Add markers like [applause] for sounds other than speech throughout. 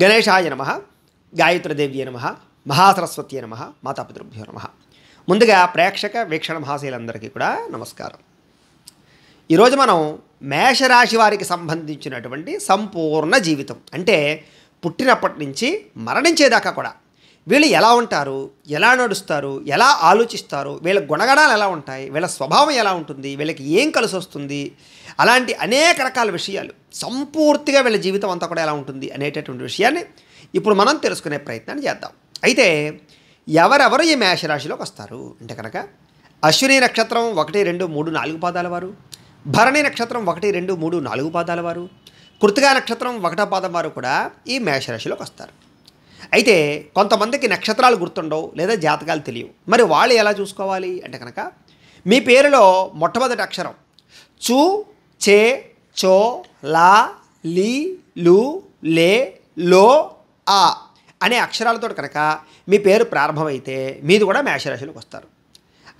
గణేశాయ నమ గాయత్రదేవ్య నమ మహాసరస్వతి నమ మాతాపితృభ్యో నమ ముందుగా ప్రేక్షక వీక్షణ మహాశీలందరికీ కూడా నమస్కారం ఈరోజు మనం మేషరాశి వారికి సంబంధించినటువంటి సంపూర్ణ జీవితం అంటే పుట్టినప్పటి నుంచి మరణించేదాకా కూడా వీళ్ళు ఎలా ఉంటారు ఎలా నడుస్తారు ఎలా ఆలోచిస్తారు వీళ్ళ గుణగణాలు ఎలా ఉంటాయి వీళ్ళ స్వభావం ఎలా ఉంటుంది వీళ్ళకి ఏం కలిసి వస్తుంది అలాంటి అనేక రకాల విషయాలు సంపూర్తిగా వీళ్ళ జీవితం అంతా కూడా ఎలా ఉంటుంది అనేటటువంటి విషయాన్ని ఇప్పుడు మనం తెలుసుకునే ప్రయత్నాన్ని చేద్దాం అయితే ఎవరెవరు ఈ మేషరాశిలోకి వస్తారు అంటే కనుక అశ్విని నక్షత్రం ఒకటి రెండు మూడు నాలుగు పాదాల వారు భరణి నక్షత్రం ఒకటి రెండు మూడు నాలుగు పాదాల వారు కృతిగా నక్షత్రం ఒకటో పాదం వారు కూడా ఈ మేషరాశిలోకి వస్తారు అయితే కొంతమందికి నక్షత్రాలు గుర్తుండవు లేదా జాతకాలు తెలియవు మరి వాళ్ళు ఎలా చూసుకోవాలి అంటే కనుక మీ పేరులో మొట్టమొదటి అక్షరం చూ చే చో లా లీ లు లే లో ఆ అనే అక్షరాలతో కనుక మీ పేరు ప్రారంభమైతే మీది కూడా మేషరాశిలోకి వస్తారు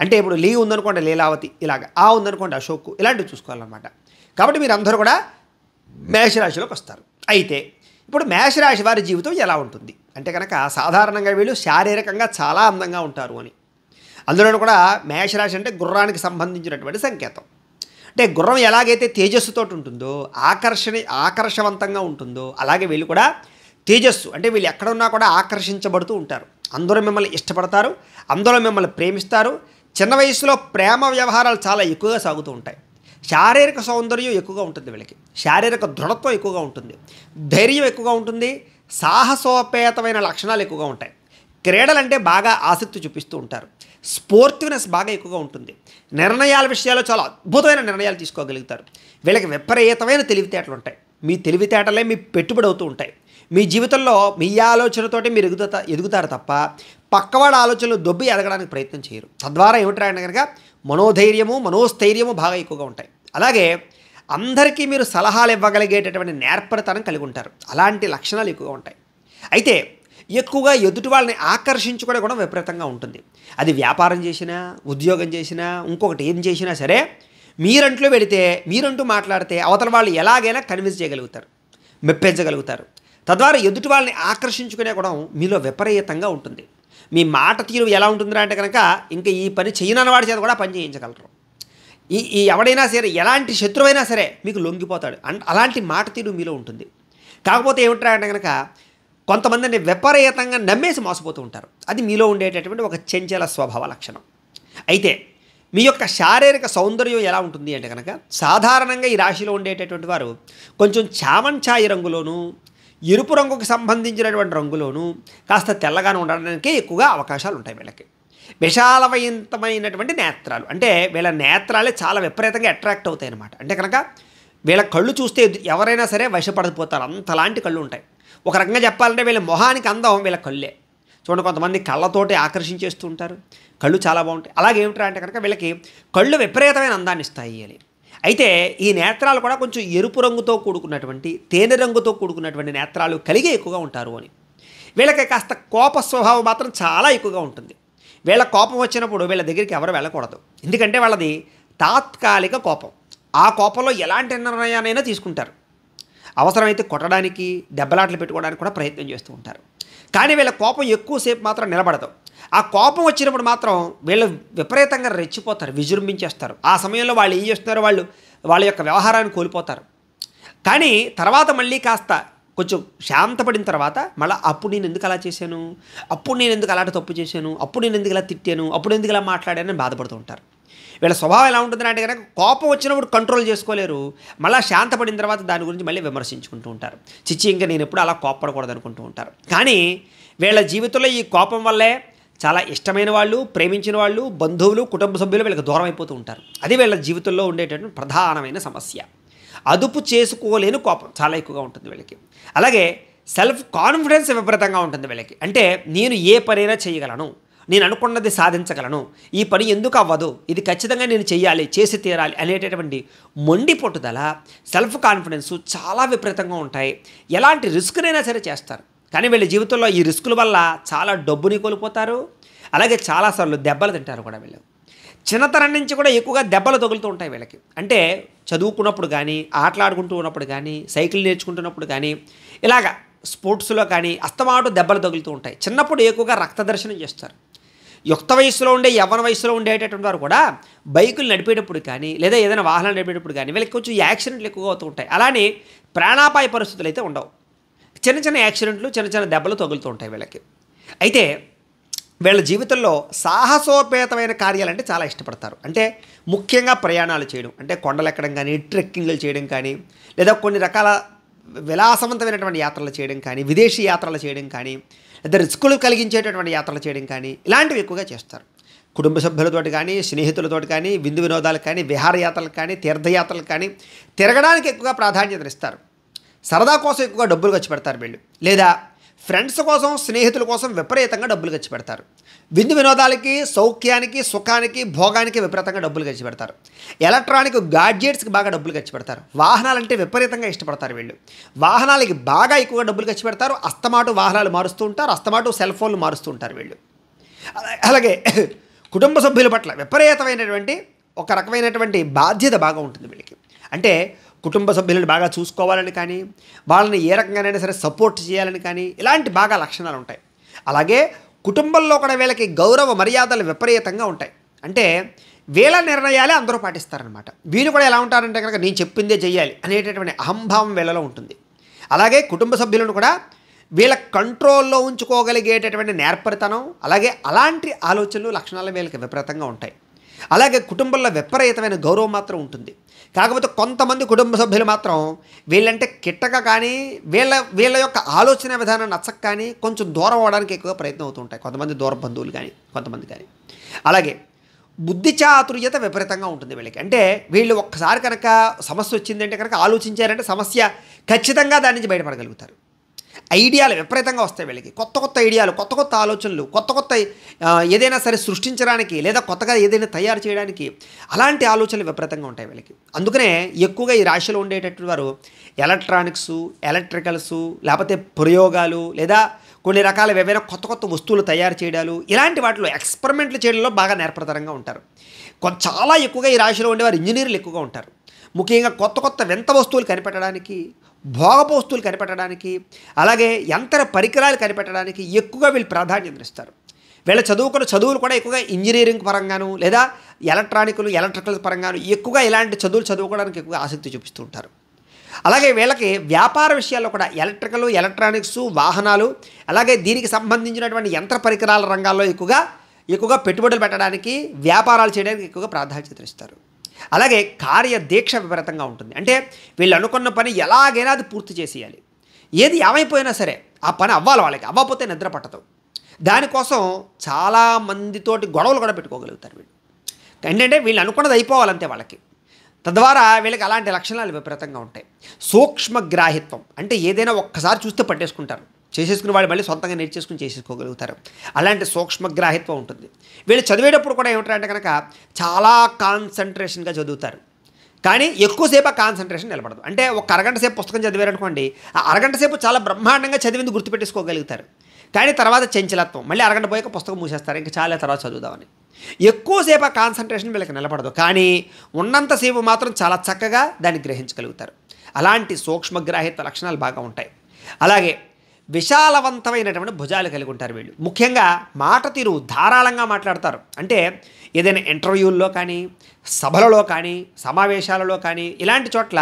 అంటే ఇప్పుడు లీ ఉందనుకోండి లీలావతి ఇలాగ ఆ ఉందనుకోండి అశోక్ ఇలాంటివి చూసుకోవాలన్నమాట కాబట్టి మీరు అందరూ కూడా మేషరాశిలోకి వస్తారు అయితే ఇప్పుడు మేషరాశి వారి జీవితం ఎలా ఉంటుంది అంటే కనుక సాధారణంగా వీళ్ళు శారీరకంగా చాలా అందంగా ఉంటారు అని అందులోనూ కూడా మేషరాశి అంటే గుర్రానికి సంబంధించినటువంటి సంకేతం అంటే గుర్రం ఎలాగైతే తేజస్సుతో ఉంటుందో ఆకర్షణ ఆకర్షవంతంగా ఉంటుందో అలాగే వీళ్ళు కూడా తేజస్సు అంటే వీళ్ళు ఎక్కడున్నా కూడా ఆకర్షించబడుతూ ఉంటారు అందరూ మిమ్మల్ని ఇష్టపడతారు అందరూ మిమ్మల్ని ప్రేమిస్తారు చిన్న వయసులో ప్రేమ వ్యవహారాలు చాలా ఎక్కువగా సాగుతూ ఉంటాయి శారీరక సౌందర్యం ఎక్కువగా ఉంటుంది వీళ్ళకి శారీరక దృఢత్వం ఎక్కువగా ఉంటుంది ధైర్యం ఎక్కువగా ఉంటుంది సాహసోపేతమైన లక్షణాలు ఎక్కువగా ఉంటాయి క్రీడలంటే బాగా ఆసక్తి చూపిస్తూ ఉంటారు స్పోర్టివ్నెస్ బాగా ఎక్కువగా ఉంటుంది నిర్ణయాల విషయాల్లో చాలా అద్భుతమైన నిర్ణయాలు తీసుకోగలుగుతారు వీళ్ళకి విపరీతమైన తెలివితేటలు ఉంటాయి మీ తెలివితేటలే మీ పెట్టుబడి అవుతూ ఉంటాయి మీ జీవితంలో మీ ఆలోచనతోటి మీరు ఎదుగుతా ఎదుగుతారు తప్ప పక్కవాడి ఆలోచనలు దొబ్బి ఎదగడానికి ప్రయత్నం చేయరు తద్వారా ఏమిట్రా అంటే కనుక మనోధైర్యము మనోస్థైర్యము బాగా ఎక్కువగా ఉంటాయి అలాగే అందరికీ మీరు సలహాలు ఇవ్వగలిగేటటువంటి నేర్పరితనం కలిగి ఉంటారు అలాంటి లక్షణాలు ఎక్కువగా ఉంటాయి అయితే ఎక్కువగా ఎదుటి వాళ్ళని ఆకర్షించుకోవడం కూడా విపరీతంగా ఉంటుంది అది వ్యాపారం చేసినా ఉద్యోగం చేసినా ఇంకొకటి ఏం చేసినా సరే మీరంట్లో పెడితే మీరంటూ మాట్లాడితే అవతల వాళ్ళు ఎలాగైనా కన్విన్స్ చేయగలుగుతారు మెప్పించగలుగుతారు తద్వారా ఎదుటి వాళ్ళని ఆకర్షించుకునే కూడా మీలో విపరీతంగా ఉంటుంది మీ మాట తీరు ఎలా ఉంటుందిరా అంటే కనుక ఇంకా ఈ పని చేయనన్న వాడి చేత కూడా పని చేయించగలరు ఈ ఈ ఎవడైనా సరే ఎలాంటి శత్రువైనా సరే మీకు లొంగిపోతాడు అలాంటి మాట తీరు మీలో ఉంటుంది కాకపోతే ఏమిట్రా అంటే కనుక కొంతమందిని విపరీతంగా నమ్మేసి మోసపోతూ ఉంటారు అది మీలో ఉండేటటువంటి ఒక చెంచల స్వభావ లక్షణం అయితే మీ యొక్క శారీరక సౌందర్యం ఎలా ఉంటుంది అంటే కనుక సాధారణంగా ఈ రాశిలో ఉండేటటువంటి వారు కొంచెం చామంచాయి రంగులోను ఎరుపు రంగుకు సంబంధించినటువంటి రంగులోను కాస్త తెల్లగాను ఉండడానికి ఎక్కువగా అవకాశాలు ఉంటాయి వీళ్ళకి విశాలవయంతమైనటువంటి నేత్రాలు అంటే వీళ్ళ నేత్రాలే చాలా విపరీతంగా అట్రాక్ట్ అవుతాయి అన్నమాట అంటే కనుక వీళ్ళ కళ్ళు చూస్తే ఎవరైనా సరే వశపడిపోతారు అంతలాంటి కళ్ళు ఉంటాయి ఒక రకంగా చెప్పాలంటే వీళ్ళ మొహానికి అందం వీళ్ళ కళ్ళే చూడండి కొంతమంది కళ్ళతోటి ఆకర్షించేస్తూ ఉంటారు కళ్ళు చాలా బాగుంటాయి అలాగే ఏమిట్రా అంటే కనుక వీళ్ళకి కళ్ళు విపరీతమైన అందాన్ని ఇస్తాయి అని అయితే ఈ నేత్రాలు కూడా కొంచెం ఎరుపు రంగుతో కూడుకున్నటువంటి తేనె రంగుతో కూడుకున్నటువంటి నేత్రాలు కలిగే ఎక్కువగా ఉంటారు అని వీళ్ళకి కాస్త కోప స్వభావం మాత్రం చాలా ఎక్కువగా ఉంటుంది వీళ్ళ కోపం వచ్చినప్పుడు వీళ్ళ దగ్గరికి ఎవరు వెళ్ళకూడదు ఎందుకంటే వాళ్ళది తాత్కాలిక కోపం ఆ కోపంలో ఎలాంటి నిర్ణయాన్నైనా తీసుకుంటారు అవసరమైతే కొట్టడానికి దెబ్బలాట్లు పెట్టుకోవడానికి కూడా ప్రయత్నం చేస్తూ ఉంటారు కానీ వీళ్ళ కోపం ఎక్కువసేపు మాత్రం నిలబడదు ఆ కోపం వచ్చినప్పుడు మాత్రం వీళ్ళు విపరీతంగా రెచ్చిపోతారు విజృంభించేస్తారు ఆ సమయంలో వాళ్ళు ఏం చేస్తున్నారు వాళ్ళు వాళ్ళ యొక్క వ్యవహారాన్ని కోల్పోతారు కానీ తర్వాత మళ్ళీ కాస్త కొంచెం శాంతపడిన తర్వాత మళ్ళీ అప్పుడు నేను ఎందుకు అలా చేశాను అప్పుడు నేను ఎందుకు అలాంటి తప్పు చేశాను అప్పుడు నేను ఎందుకు ఇలా తిట్టాను అప్పుడు ఎందుకు ఇలా మాట్లాడానని బాధపడుతూ ఉంటారు వీళ్ళ స్వభావం ఎలా ఉంటుంది అంటే కనుక కోపం వచ్చినప్పుడు కంట్రోల్ చేసుకోలేరు మళ్ళీ శాంతపడిన తర్వాత దాని గురించి మళ్ళీ విమర్శించుకుంటూ ఉంటారు చిచ్చి ఇంకా నేను ఎప్పుడు అలా కోపడకూడదు అనుకుంటూ ఉంటారు కానీ వీళ్ళ జీవితంలో ఈ కోపం వల్లే చాలా ఇష్టమైన వాళ్ళు ప్రేమించిన వాళ్ళు బంధువులు కుటుంబ సభ్యులు వీళ్ళకి దూరం అయిపోతూ ఉంటారు అది వీళ్ళ జీవితంలో ఉండేటటువంటి ప్రధానమైన సమస్య అదుపు చేసుకోలేని కోపం చాలా ఎక్కువగా ఉంటుంది వీళ్ళకి అలాగే సెల్ఫ్ కాన్ఫిడెన్స్ విపరీతంగా ఉంటుంది వీళ్ళకి అంటే నేను ఏ పనైనా చేయగలను నేను అనుకున్నది సాధించగలను ఈ పని ఎందుకు అవ్వదు ఇది ఖచ్చితంగా నేను చేయాలి చేసి తీరాలి అనేటటువంటి మొండి సెల్ఫ్ కాన్ఫిడెన్స్ చాలా విపరీతంగా ఉంటాయి ఎలాంటి రిస్క్నైనా సరే చేస్తారు కానీ వీళ్ళ జీవితంలో ఈ రిస్కుల వల్ల చాలా డబ్బుని కోల్పోతారు అలాగే చాలాసార్లు దెబ్బలు తింటారు కూడా వీళ్ళు చిన్నతనం నుంచి కూడా ఎక్కువగా దెబ్బలు తగులుతూ ఉంటాయి వీళ్ళకి అంటే చదువుకున్నప్పుడు కానీ ఆటలాడుకుంటూ ఉన్నప్పుడు కానీ సైకిల్ నేర్చుకుంటున్నప్పుడు కానీ ఇలాగ స్పోర్ట్స్లో కానీ అస్తమాటు దెబ్బలు తగులుతూ ఉంటాయి చిన్నప్పుడు ఎక్కువగా రక్త దర్శనం చేస్తారు యుక్త వయసులో ఉండే యవ్వన వయసులో ఉండేటటువంటి వారు కూడా బైకులు నడిపేటప్పుడు కానీ లేదా ఏదైనా వాహనాలు నడిపేటప్పుడు కానీ వీళ్ళకి కొంచెం యాక్సిడెంట్లు ఎక్కువగా అవుతూ ఉంటాయి అలానే ప్రాణాపాయ పరిస్థితులు అయితే ఉండవు చిన్న చిన్న యాక్సిడెంట్లు చిన్న చిన్న దెబ్బలు తగులుతూ ఉంటాయి వీళ్ళకి అయితే వీళ్ళ జీవితంలో సాహసోపేతమైన కార్యాలంటే చాలా ఇష్టపడతారు అంటే ముఖ్యంగా ప్రయాణాలు చేయడం అంటే కొండలు ఎక్కడం కానీ ట్రెక్కింగ్లు చేయడం కానీ లేదా కొన్ని రకాల విలాసవంతమైనటువంటి యాత్రలు చేయడం కానీ విదేశీ యాత్రలు చేయడం కానీ లేదా రిస్కులు కలిగించేటటువంటి యాత్రలు చేయడం కానీ ఇలాంటివి ఎక్కువగా చేస్తారు కుటుంబ సభ్యులతోటి కానీ స్నేహితులతోటి కానీ విందు వినోదాలకు కానీ విహారయాత్రలకు కానీ తీర్థయాత్రలకు కానీ తిరగడానికి ఎక్కువగా ప్రాధాన్యతనిస్తారు సరదా కోసం ఎక్కువగా డబ్బులు ఖర్చు పెడతారు వీళ్ళు లేదా ఫ్రెండ్స్ కోసం స్నేహితుల కోసం విపరీతంగా డబ్బులు ఖర్చు పెడతారు విందు వినోదాలకి సౌఖ్యానికి సుఖానికి భోగానికి విపరీతంగా డబ్బులు ఖర్చు పెడతారు ఎలక్ట్రానిక్ గాడ్జెట్స్కి బాగా డబ్బులు ఖర్చు పెడతారు వాహనాలంటే విపరీతంగా ఇష్టపడతారు వీళ్ళు వాహనాలకి బాగా ఎక్కువగా డబ్బులు ఖర్చు పెడతారు అస్తమాటు వాహనాలు మారుస్తూ ఉంటారు అస్తమాటు సెల్ ఫోన్లు మారుస్తూ ఉంటారు వీళ్ళు అలాగే కుటుంబ సభ్యుల పట్ల విపరీతమైనటువంటి ఒక రకమైనటువంటి బాధ్యత బాగా ఉంటుంది వీళ్ళకి అంటే కుటుంబ సభ్యులను బాగా చూసుకోవాలని కానీ వాళ్ళని ఏ రకంగానైనా సరే సపోర్ట్ చేయాలని కానీ ఇలాంటి బాగా లక్షణాలు ఉంటాయి అలాగే కుటుంబంలో కూడా వీళ్ళకి గౌరవ మర్యాదలు విపరీతంగా ఉంటాయి అంటే వీళ్ళ నిర్ణయాలే అందరూ పాటిస్తారనమాట వీళ్ళు కూడా ఎలా ఉంటారంటే కనుక నేను చెప్పిందే చేయాలి అనేటటువంటి అహంభావం వీళ్ళలో ఉంటుంది అలాగే కుటుంబ సభ్యులను కూడా వీళ్ళ కంట్రోల్లో ఉంచుకోగలిగేటటువంటి నేర్పరితనం అలాగే అలాంటి ఆలోచనలు లక్షణాలు వీళ్ళకి విపరీతంగా ఉంటాయి అలాగే కుటుంబంలో విపరీతమైన గౌరవం మాత్రం ఉంటుంది కాకపోతే కొంతమంది కుటుంబ సభ్యులు మాత్రం వీళ్ళంటే కిట్టక కానీ వీళ్ళ వీళ్ళ యొక్క ఆలోచన విధానం నచ్చక కానీ కొంచెం దూరం అవ్వడానికి ఎక్కువ ప్రయత్నం అవుతుంటాయి కొంతమంది దూర బంధువులు కానీ కొంతమంది కానీ అలాగే బుద్ధి చాతుర్యత విపరీతంగా ఉంటుంది వీళ్ళకి అంటే వీళ్ళు ఒక్కసారి కనుక సమస్య వచ్చిందంటే కనుక ఆలోచించారంటే సమస్య ఖచ్చితంగా దాని నుంచి బయటపడగలుగుతారు ఐడియాలు విపరీతంగా వస్తాయి వీళ్ళకి కొత్త కొత్త ఐడియాలు కొత్త కొత్త ఆలోచనలు కొత్త కొత్త ఏదైనా సరే సృష్టించడానికి లేదా కొత్తగా ఏదైనా తయారు చేయడానికి అలాంటి ఆలోచనలు విపరీతంగా ఉంటాయి వీళ్ళకి అందుకనే ఎక్కువగా ఈ రాశిలో ఉండేటటువంటి వారు ఎలక్ట్రానిక్స్ ఎలక్ట్రికల్స్ లేకపోతే ప్రయోగాలు లేదా కొన్ని రకాల ఏవైనా కొత్త కొత్త వస్తువులు తయారు చేయడాలు ఇలాంటి వాటిలో ఎక్స్పెరిమెంట్లు చేయడంలో బాగా నేర్పతరంగా ఉంటారు చాలా ఎక్కువగా ఈ రాశిలో ఉండేవారు ఇంజనీర్లు ఎక్కువగా ఉంటారు ముఖ్యంగా కొత్త కొత్త వింత వస్తువులు కనిపెట్టడానికి భోగపోస్తులు కనిపెట్టడానికి అలాగే యంత్ర పరికరాలు కనిపెట్టడానికి ఎక్కువగా వీళ్ళు ప్రాధాన్యత ఇస్తారు వీళ్ళ చదువుకున్న చదువులు కూడా ఎక్కువగా ఇంజనీరింగ్ పరంగాను లేదా ఎలక్ట్రానిక్లు ఎలక్ట్రికల్ పరంగాను ఎక్కువగా ఇలాంటి చదువులు చదువుకోవడానికి ఎక్కువగా ఆసక్తి చూపిస్తూ ఉంటారు అలాగే వీళ్ళకి వ్యాపార విషయాల్లో కూడా ఎలక్ట్రికల్ ఎలక్ట్రానిక్స్ వాహనాలు అలాగే దీనికి సంబంధించినటువంటి యంత్ర పరికరాల రంగాల్లో ఎక్కువగా ఎక్కువగా పెట్టుబడులు పెట్టడానికి వ్యాపారాలు చేయడానికి ఎక్కువగా ప్రాధాన్యత ఇస్తారు అలాగే కార్యదీక్ష విపరీతంగా ఉంటుంది అంటే వీళ్ళు అనుకున్న పని ఎలాగైనా అది పూర్తి చేసేయాలి ఏది ఏమైపోయినా సరే ఆ పని అవ్వాలి వాళ్ళకి అవ్వకపోతే నిద్ర పట్టదు దానికోసం చాలామందితోటి గొడవలు కూడా పెట్టుకోగలుగుతారు వీళ్ళు ఏంటంటే వీళ్ళు అనుకున్నది అయిపోవాలంతే వాళ్ళకి తద్వారా వీళ్ళకి అలాంటి లక్షణాలు విపరీతంగా ఉంటాయి సూక్ష్మగ్రాహిత్వం అంటే ఏదైనా ఒక్కసారి చూస్తే పట్టేసుకుంటారు చేసేసుకుని వాళ్ళు మళ్ళీ సొంతంగా నేర్చేసుకుని చేసేసుకోగలుగుతారు అలాంటి సూక్ష్మగ్రాహిత్వం ఉంటుంది వీళ్ళు చదివేటప్పుడు కూడా ఏమిటారంటే కనుక చాలా కాన్సన్ట్రేషన్గా చదువుతారు కానీ ఎక్కువసేపు ఆ కాన్సన్ట్రేషన్ నిలబడదు అంటే ఒక అరగంట సేపు పుస్తకం చదివారనుకోండి ఆ అరగంట సేపు చాలా బ్రహ్మాండంగా చదివింది గుర్తుపెట్టేసుకోగలుగుతారు కానీ తర్వాత చెంచలత్వం మళ్ళీ అరగంట పోయాక పుస్తకం మూసేస్తారు ఇంకా చాలా తర్వాత చదువుదామని ఎక్కువసేపు ఆ కాన్సన్ట్రేషన్ వీళ్ళకి నిలబడదు కానీ ఉన్నంతసేపు మాత్రం చాలా చక్కగా దాన్ని గ్రహించగలుగుతారు అలాంటి సూక్ష్మగ్రాహిత లక్షణాలు బాగా ఉంటాయి అలాగే విశాలవంతమైనటువంటి భుజాలు కలిగి ఉంటారు వీళ్ళు ముఖ్యంగా మాట తీరు ధారాళంగా మాట్లాడతారు అంటే ఏదైనా ఇంటర్వ్యూల్లో కానీ సభలలో కానీ సమావేశాలలో కానీ ఇలాంటి చోట్ల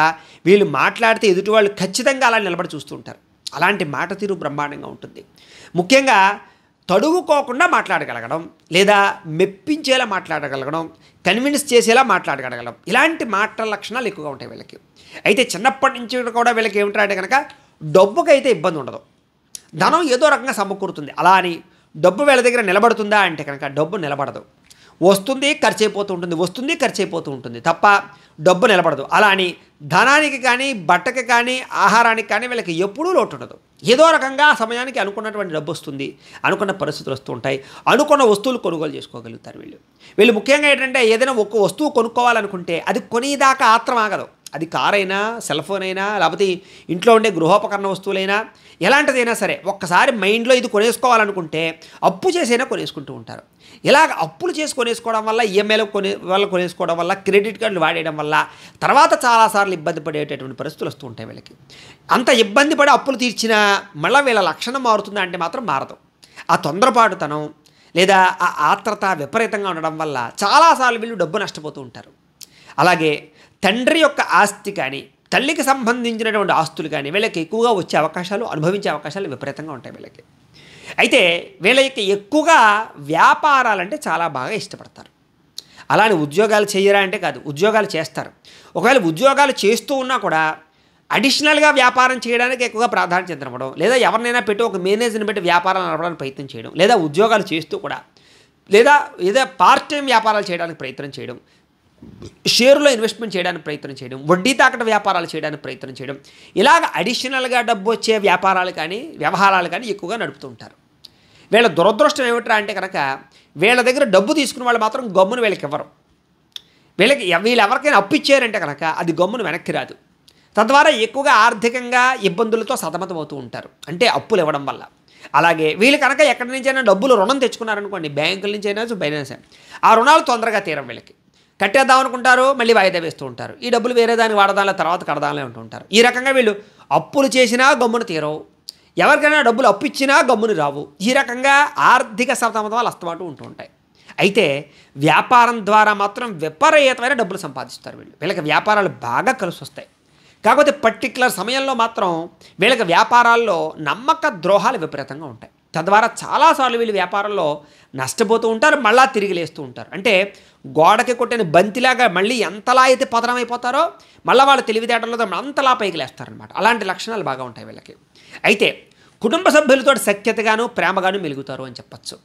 వీళ్ళు మాట్లాడితే ఎదుటి వాళ్ళు ఖచ్చితంగా అలా నిలబడి చూస్తూ ఉంటారు అలాంటి మాట తీరు బ్రహ్మాండంగా ఉంటుంది ముఖ్యంగా తడువుకోకుండా మాట్లాడగలగడం లేదా మెప్పించేలా మాట్లాడగలగడం కన్విన్స్ చేసేలా మాట్లాడగలగడం ఇలాంటి మాటల లక్షణాలు ఎక్కువగా ఉంటాయి వీళ్ళకి అయితే చిన్నప్పటి నుంచి కూడా వీళ్ళకి ఏమిటంటే కనుక డబ్బుకైతే ఇబ్బంది ఉండదు ధనం ఏదో రకంగా సమకూరుతుంది అలా అని డబ్బు వీళ్ళ దగ్గర నిలబడుతుందా అంటే కనుక డబ్బు నిలబడదు వస్తుంది ఖర్చు అయిపోతూ ఉంటుంది వస్తుంది ఖర్చు అయిపోతూ ఉంటుంది తప్ప డబ్బు నిలబడదు అలా అని ధనానికి కానీ బట్టకి కానీ ఆహారానికి కానీ వీళ్ళకి ఎప్పుడూ లోటు ఉండదు ఏదో రకంగా ఆ సమయానికి అనుకున్నటువంటి డబ్బు వస్తుంది అనుకున్న పరిస్థితులు వస్తూ ఉంటాయి అనుకున్న వస్తువులు కొనుగోలు చేసుకోగలుగుతారు వీళ్ళు వీళ్ళు ముఖ్యంగా ఏంటంటే ఏదైనా ఒక్క వస్తువు కొనుక్కోవాలనుకుంటే అది కొనేదాకా ఆత్రం ఆగదు అది కారైనా సెల్ ఫోన్ అయినా లేకపోతే ఇంట్లో ఉండే గృహోపకరణ వస్తువులైనా ఎలాంటిదైనా సరే ఒక్కసారి మైండ్లో ఇది కొనేసుకోవాలనుకుంటే అప్పు చేసైనా కొనేసుకుంటూ ఉంటారు ఇలాగ అప్పులు చేసి కొనేసుకోవడం వల్ల ఈఎంఐలు కొనే వల్ల కొనేసుకోవడం వల్ల క్రెడిట్ కార్డులు వాడేయడం వల్ల తర్వాత చాలాసార్లు ఇబ్బంది పడేటటువంటి పరిస్థితులు వస్తూ ఉంటాయి వీళ్ళకి అంత ఇబ్బంది పడి అప్పులు తీర్చినా మళ్ళీ వీళ్ళ లక్షణం మారుతుందా అంటే మాత్రం మారదు ఆ తొందరపాటుతనం లేదా ఆ ఆత్రత విపరీతంగా ఉండడం వల్ల చాలాసార్లు వీళ్ళు డబ్బు నష్టపోతూ ఉంటారు అలాగే తండ్రి యొక్క ఆస్తి కానీ తల్లికి సంబంధించినటువంటి ఆస్తులు కానీ వీళ్ళకి ఎక్కువగా వచ్చే అవకాశాలు అనుభవించే అవకాశాలు విపరీతంగా ఉంటాయి వీళ్ళకి అయితే వీళ్ళకి ఎక్కువగా వ్యాపారాలంటే చాలా బాగా ఇష్టపడతారు అలానే ఉద్యోగాలు చేయరా అంటే కాదు ఉద్యోగాలు చేస్తారు ఒకవేళ ఉద్యోగాలు చేస్తూ ఉన్నా కూడా అడిషనల్గా వ్యాపారం చేయడానికి ఎక్కువగా ప్రాధాన్యత ఇవ్వడం లేదా ఎవరినైనా పెట్టి ఒక మేనేజర్ని పెట్టి వ్యాపారం నడపడానికి ప్రయత్నం చేయడం లేదా ఉద్యోగాలు చేస్తూ కూడా లేదా ఏదో పార్ట్ టైం వ్యాపారాలు చేయడానికి ప్రయత్నం చేయడం షేర్లో ఇన్వెస్ట్మెంట్ చేయడానికి ప్రయత్నం చేయడం వడ్డీ తాకట వ్యాపారాలు చేయడానికి ప్రయత్నం చేయడం ఇలాగ అడిషనల్గా డబ్బు వచ్చే వ్యాపారాలు కానీ వ్యవహారాలు కానీ ఎక్కువగా నడుపుతూ ఉంటారు వీళ్ళ దురదృష్టం ఏమిట్రా అంటే కనుక వీళ్ళ దగ్గర డబ్బు తీసుకున్న వాళ్ళు మాత్రం గమ్మును వీళ్ళకి ఇవ్వరు వీళ్ళకి వీళ్ళు ఎవరికైనా అప్పు ఇచ్చారంటే కనుక అది గమ్మును వెనక్కి రాదు తద్వారా ఎక్కువగా ఆర్థికంగా ఇబ్బందులతో సతమతమవుతూ ఉంటారు అంటే అప్పులు ఇవ్వడం వల్ల అలాగే వీళ్ళు కనుక ఎక్కడి నుంచైనా డబ్బులు రుణం తెచ్చుకున్నారనుకోండి బ్యాంకుల నుంచి అయినా ఫైనాన్స్ ఆ రుణాలు తొందరగా తీరం వీళ్ళకి కట్టేద్దాం అనుకుంటారు మళ్ళీ వాయిదా వేస్తూ ఉంటారు ఈ డబ్బులు వేరే దానికి వాడదానిలో తర్వాత కడదానిలో ఉంటుంటారు ఈ రకంగా వీళ్ళు అప్పులు చేసినా గమ్మున తీరవు ఎవరికైనా డబ్బులు ఇచ్చినా గమ్ముని రావు ఈ రకంగా ఆర్థిక సతమతమాలు అస్తమాటు ఉంటూ ఉంటాయి అయితే వ్యాపారం ద్వారా మాత్రం విపరీతమైన డబ్బులు సంపాదిస్తారు వీళ్ళు వీళ్ళకి వ్యాపారాలు బాగా కలిసి వస్తాయి కాకపోతే పర్టికులర్ సమయంలో మాత్రం వీళ్ళకి వ్యాపారాల్లో నమ్మక ద్రోహాలు విపరీతంగా ఉంటాయి తద్వారా చాలాసార్లు వీళ్ళు వ్యాపారంలో నష్టపోతూ ఉంటారు మళ్ళా తిరిగి లేస్తూ ఉంటారు అంటే గోడకి కొట్టిన బంతిలాగా మళ్ళీ ఎంతలా అయితే అయిపోతారో మళ్ళీ వాళ్ళ తెలివితేటలతో అంతలా పైకి లేస్తారనమాట అలాంటి లక్షణాలు బాగా ఉంటాయి వీళ్ళకి అయితే కుటుంబ సభ్యులతో సఖ్యతగాను ప్రేమగాను మెలుగుతారు అని చెప్పచ్చు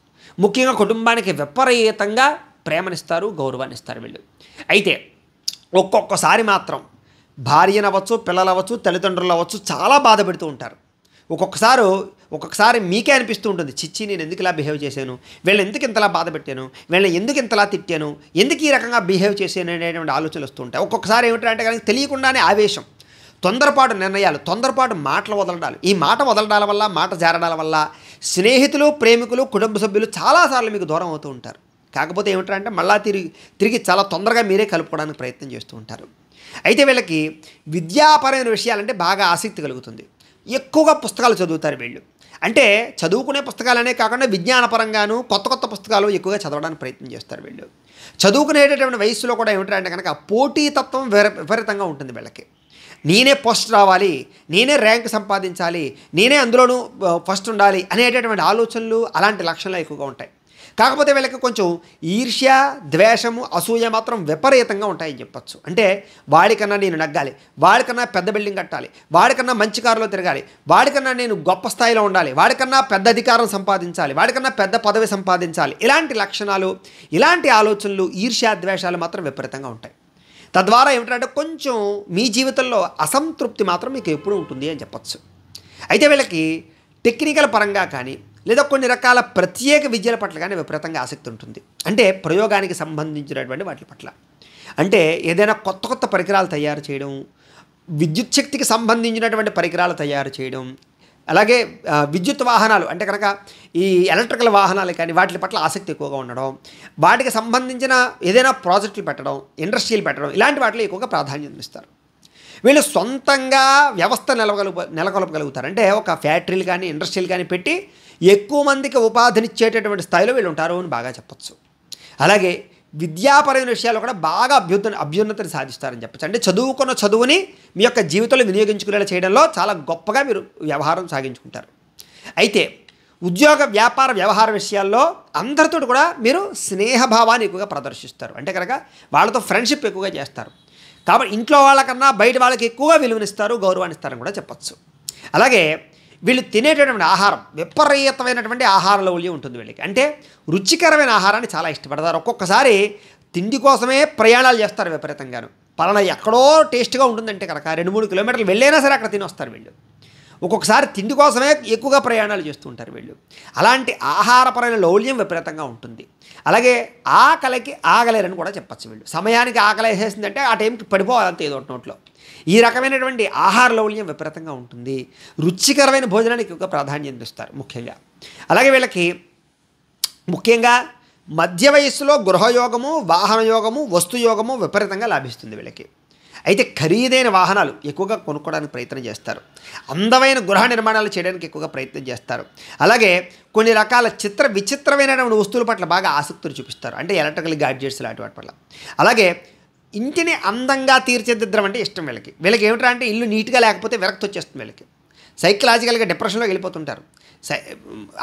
ముఖ్యంగా కుటుంబానికి విపరీతంగా ప్రేమనిస్తారు గౌరవాన్ని ఇస్తారు వీళ్ళు అయితే ఒక్కొక్కసారి మాత్రం పిల్లలు పిల్లలవచ్చు తల్లిదండ్రులు అవ్వచ్చు చాలా బాధపడుతూ ఉంటారు ఒక్కొక్కసారి ఒక్కొక్కసారి మీకే అనిపిస్తూ ఉంటుంది చిచ్చి నేను ఎందుకు ఇలా బిహేవ్ చేశాను వీళ్ళని ఎందుకు ఇంతలా బాధ పెట్టాను వీళ్ళని ఎందుకు ఇంతలా తిట్టాను ఎందుకు ఈ రకంగా బిహేవ్ చేశాను అనేటువంటి ఆలోచనలు ఉంటాయి ఒక్కొక్కసారి ఏమిటంటే కానీ తెలియకుండానే ఆవేశం తొందరపాటు నిర్ణయాలు తొందరపాటు మాటలు వదలడాలు ఈ మాట వదలడాల వల్ల మాట జారడాల వల్ల స్నేహితులు ప్రేమికులు కుటుంబ సభ్యులు చాలాసార్లు మీకు దూరం అవుతూ ఉంటారు కాకపోతే ఏమిటంటే మళ్ళా తిరిగి తిరిగి చాలా తొందరగా మీరే కలుపుకోవడానికి ప్రయత్నం చేస్తూ ఉంటారు అయితే వీళ్ళకి విద్యాపరమైన విషయాలంటే బాగా ఆసక్తి కలుగుతుంది ఎక్కువగా పుస్తకాలు చదువుతారు వీళ్ళు అంటే చదువుకునే పుస్తకాలనే కాకుండా విజ్ఞానపరంగాను కొత్త కొత్త పుస్తకాలు ఎక్కువగా చదవడానికి ప్రయత్నం చేస్తారు వీళ్ళు చదువుకునేటటువంటి వయసులో కూడా ఏమిటంటే కనుక పోటీతత్వం విపరీతంగా ఉంటుంది వీళ్ళకి నేనే పోస్ట్ రావాలి నేనే ర్యాంక్ సంపాదించాలి నేనే అందులోనూ ఫస్ట్ ఉండాలి అనేటటువంటి ఆలోచనలు అలాంటి లక్షణాలు ఎక్కువగా ఉంటాయి కాకపోతే వీళ్ళకి కొంచెం ఈర్ష్య ద్వేషము అసూయ మాత్రం విపరీతంగా ఉంటాయని చెప్పచ్చు అంటే వాడికన్నా నేను నగ్గాలి వాడికన్నా పెద్ద బిల్డింగ్ కట్టాలి వాడికన్నా మంచి కారులో తిరగాలి వాడికన్నా నేను గొప్ప స్థాయిలో ఉండాలి వాడికన్నా పెద్ద అధికారం సంపాదించాలి వాడికన్నా పెద్ద పదవి సంపాదించాలి ఇలాంటి లక్షణాలు ఇలాంటి ఆలోచనలు ఈర్ష్య ద్వేషాలు మాత్రం విపరీతంగా ఉంటాయి తద్వారా ఏమిటంటే కొంచెం మీ జీవితంలో అసంతృప్తి మాత్రం మీకు ఎప్పుడు ఉంటుంది అని చెప్పచ్చు అయితే వీళ్ళకి టెక్నికల్ పరంగా కానీ లేదా కొన్ని రకాల ప్రత్యేక విద్యల పట్ల కానీ విపరీతంగా ఆసక్తి ఉంటుంది అంటే ప్రయోగానికి సంబంధించినటువంటి వాటి పట్ల అంటే ఏదైనా కొత్త కొత్త పరికరాలు తయారు చేయడం విద్యుత్ శక్తికి సంబంధించినటువంటి పరికరాలు తయారు చేయడం అలాగే విద్యుత్ వాహనాలు అంటే కనుక ఈ ఎలక్ట్రికల్ వాహనాలు కానీ వాటి పట్ల ఆసక్తి ఎక్కువగా ఉండడం వాటికి సంబంధించిన ఏదైనా ప్రాజెక్టులు పెట్టడం ఇండస్ట్రీలు పెట్టడం ఇలాంటి వాటిలో ఎక్కువగా ప్రాధాన్యత ఇస్తారు వీళ్ళు సొంతంగా వ్యవస్థ నెలకొల్ప నెలకొలపగలుగుతారు అంటే ఒక ఫ్యాక్టరీలు కానీ ఇండస్ట్రీలు కానీ పెట్టి ఎక్కువ మందికి ఉపాధినిచ్చేటటువంటి స్థాయిలో వీళ్ళు ఉంటారు అని బాగా చెప్పచ్చు అలాగే విద్యాపరమైన విషయాలు కూడా బాగా అభ్యున్న అభ్యున్నతిని సాధిస్తారని చెప్పచ్చు అంటే చదువుకున్న చదువుని మీ యొక్క జీవితంలో వినియోగించుకునేలా చేయడంలో చాలా గొప్పగా మీరు వ్యవహారం సాగించుకుంటారు అయితే ఉద్యోగ వ్యాపార వ్యవహార విషయాల్లో అందరితో కూడా మీరు స్నేహభావాన్ని ఎక్కువగా ప్రదర్శిస్తారు అంటే కనుక వాళ్ళతో ఫ్రెండ్షిప్ ఎక్కువగా చేస్తారు కాబట్టి ఇంట్లో వాళ్ళకన్నా బయట వాళ్ళకి ఎక్కువగా విలువనిస్తారు గౌరవాన్ని ఇస్తారని కూడా చెప్పచ్చు అలాగే వీళ్ళు తినేటటువంటి ఆహారం విపరీతమైనటువంటి ఆహార లౌల్యం ఉంటుంది వీళ్ళకి అంటే రుచికరమైన ఆహారాన్ని చాలా ఇష్టపడతారు ఒక్కొక్కసారి తిండి కోసమే ప్రయాణాలు చేస్తారు విపరీతంగాను పలానా ఎక్కడో టేస్ట్గా ఉంటుందంటే కనుక రెండు మూడు కిలోమీటర్లు వెళ్ళైనా సరే అక్కడ తినొస్తారు వీళ్ళు ఒక్కొక్కసారి తిండి కోసమే ఎక్కువగా ప్రయాణాలు చేస్తూ ఉంటారు వీళ్ళు అలాంటి ఆహారపరమైన లౌల్యం విపరీతంగా ఉంటుంది అలాగే ఆకలికి ఆగలేరని కూడా చెప్పచ్చు వీళ్ళు సమయానికి ఆకలి ఆ టైంకి పడిపోవాలి ఏదో నోట్లో ఈ రకమైనటువంటి ఆహార లౌల్యం విపరీతంగా ఉంటుంది రుచికరమైన భోజనానికి ఒక ప్రాధాన్యం ఇస్తారు ముఖ్యంగా అలాగే వీళ్ళకి ముఖ్యంగా మధ్య వయస్సులో గృహయోగము వాహన యోగము వస్తుయోగము విపరీతంగా లాభిస్తుంది వీళ్ళకి అయితే ఖరీదైన వాహనాలు ఎక్కువగా కొనుక్కోవడానికి ప్రయత్నం చేస్తారు అందమైన గృహ నిర్మాణాలు చేయడానికి ఎక్కువగా ప్రయత్నం చేస్తారు అలాగే కొన్ని రకాల చిత్ర విచిత్రమైనటువంటి వస్తువుల పట్ల బాగా ఆసక్తులు చూపిస్తారు అంటే ఎలక్ట్రికల్ గాడ్జెట్స్ లాంటి వాటి పట్ల అలాగే ఇంటిని అందంగా తీర్చిదిద్దరం అంటే ఇష్టం వీళ్ళకి వీళ్ళకి ఏమిటా అంటే ఇల్లు నీట్గా లేకపోతే విరక్తి వచ్చేస్తుంది వీళ్ళకి సైకలాజికల్గా డిప్రెషన్లోకి వెళ్ళిపోతుంటారు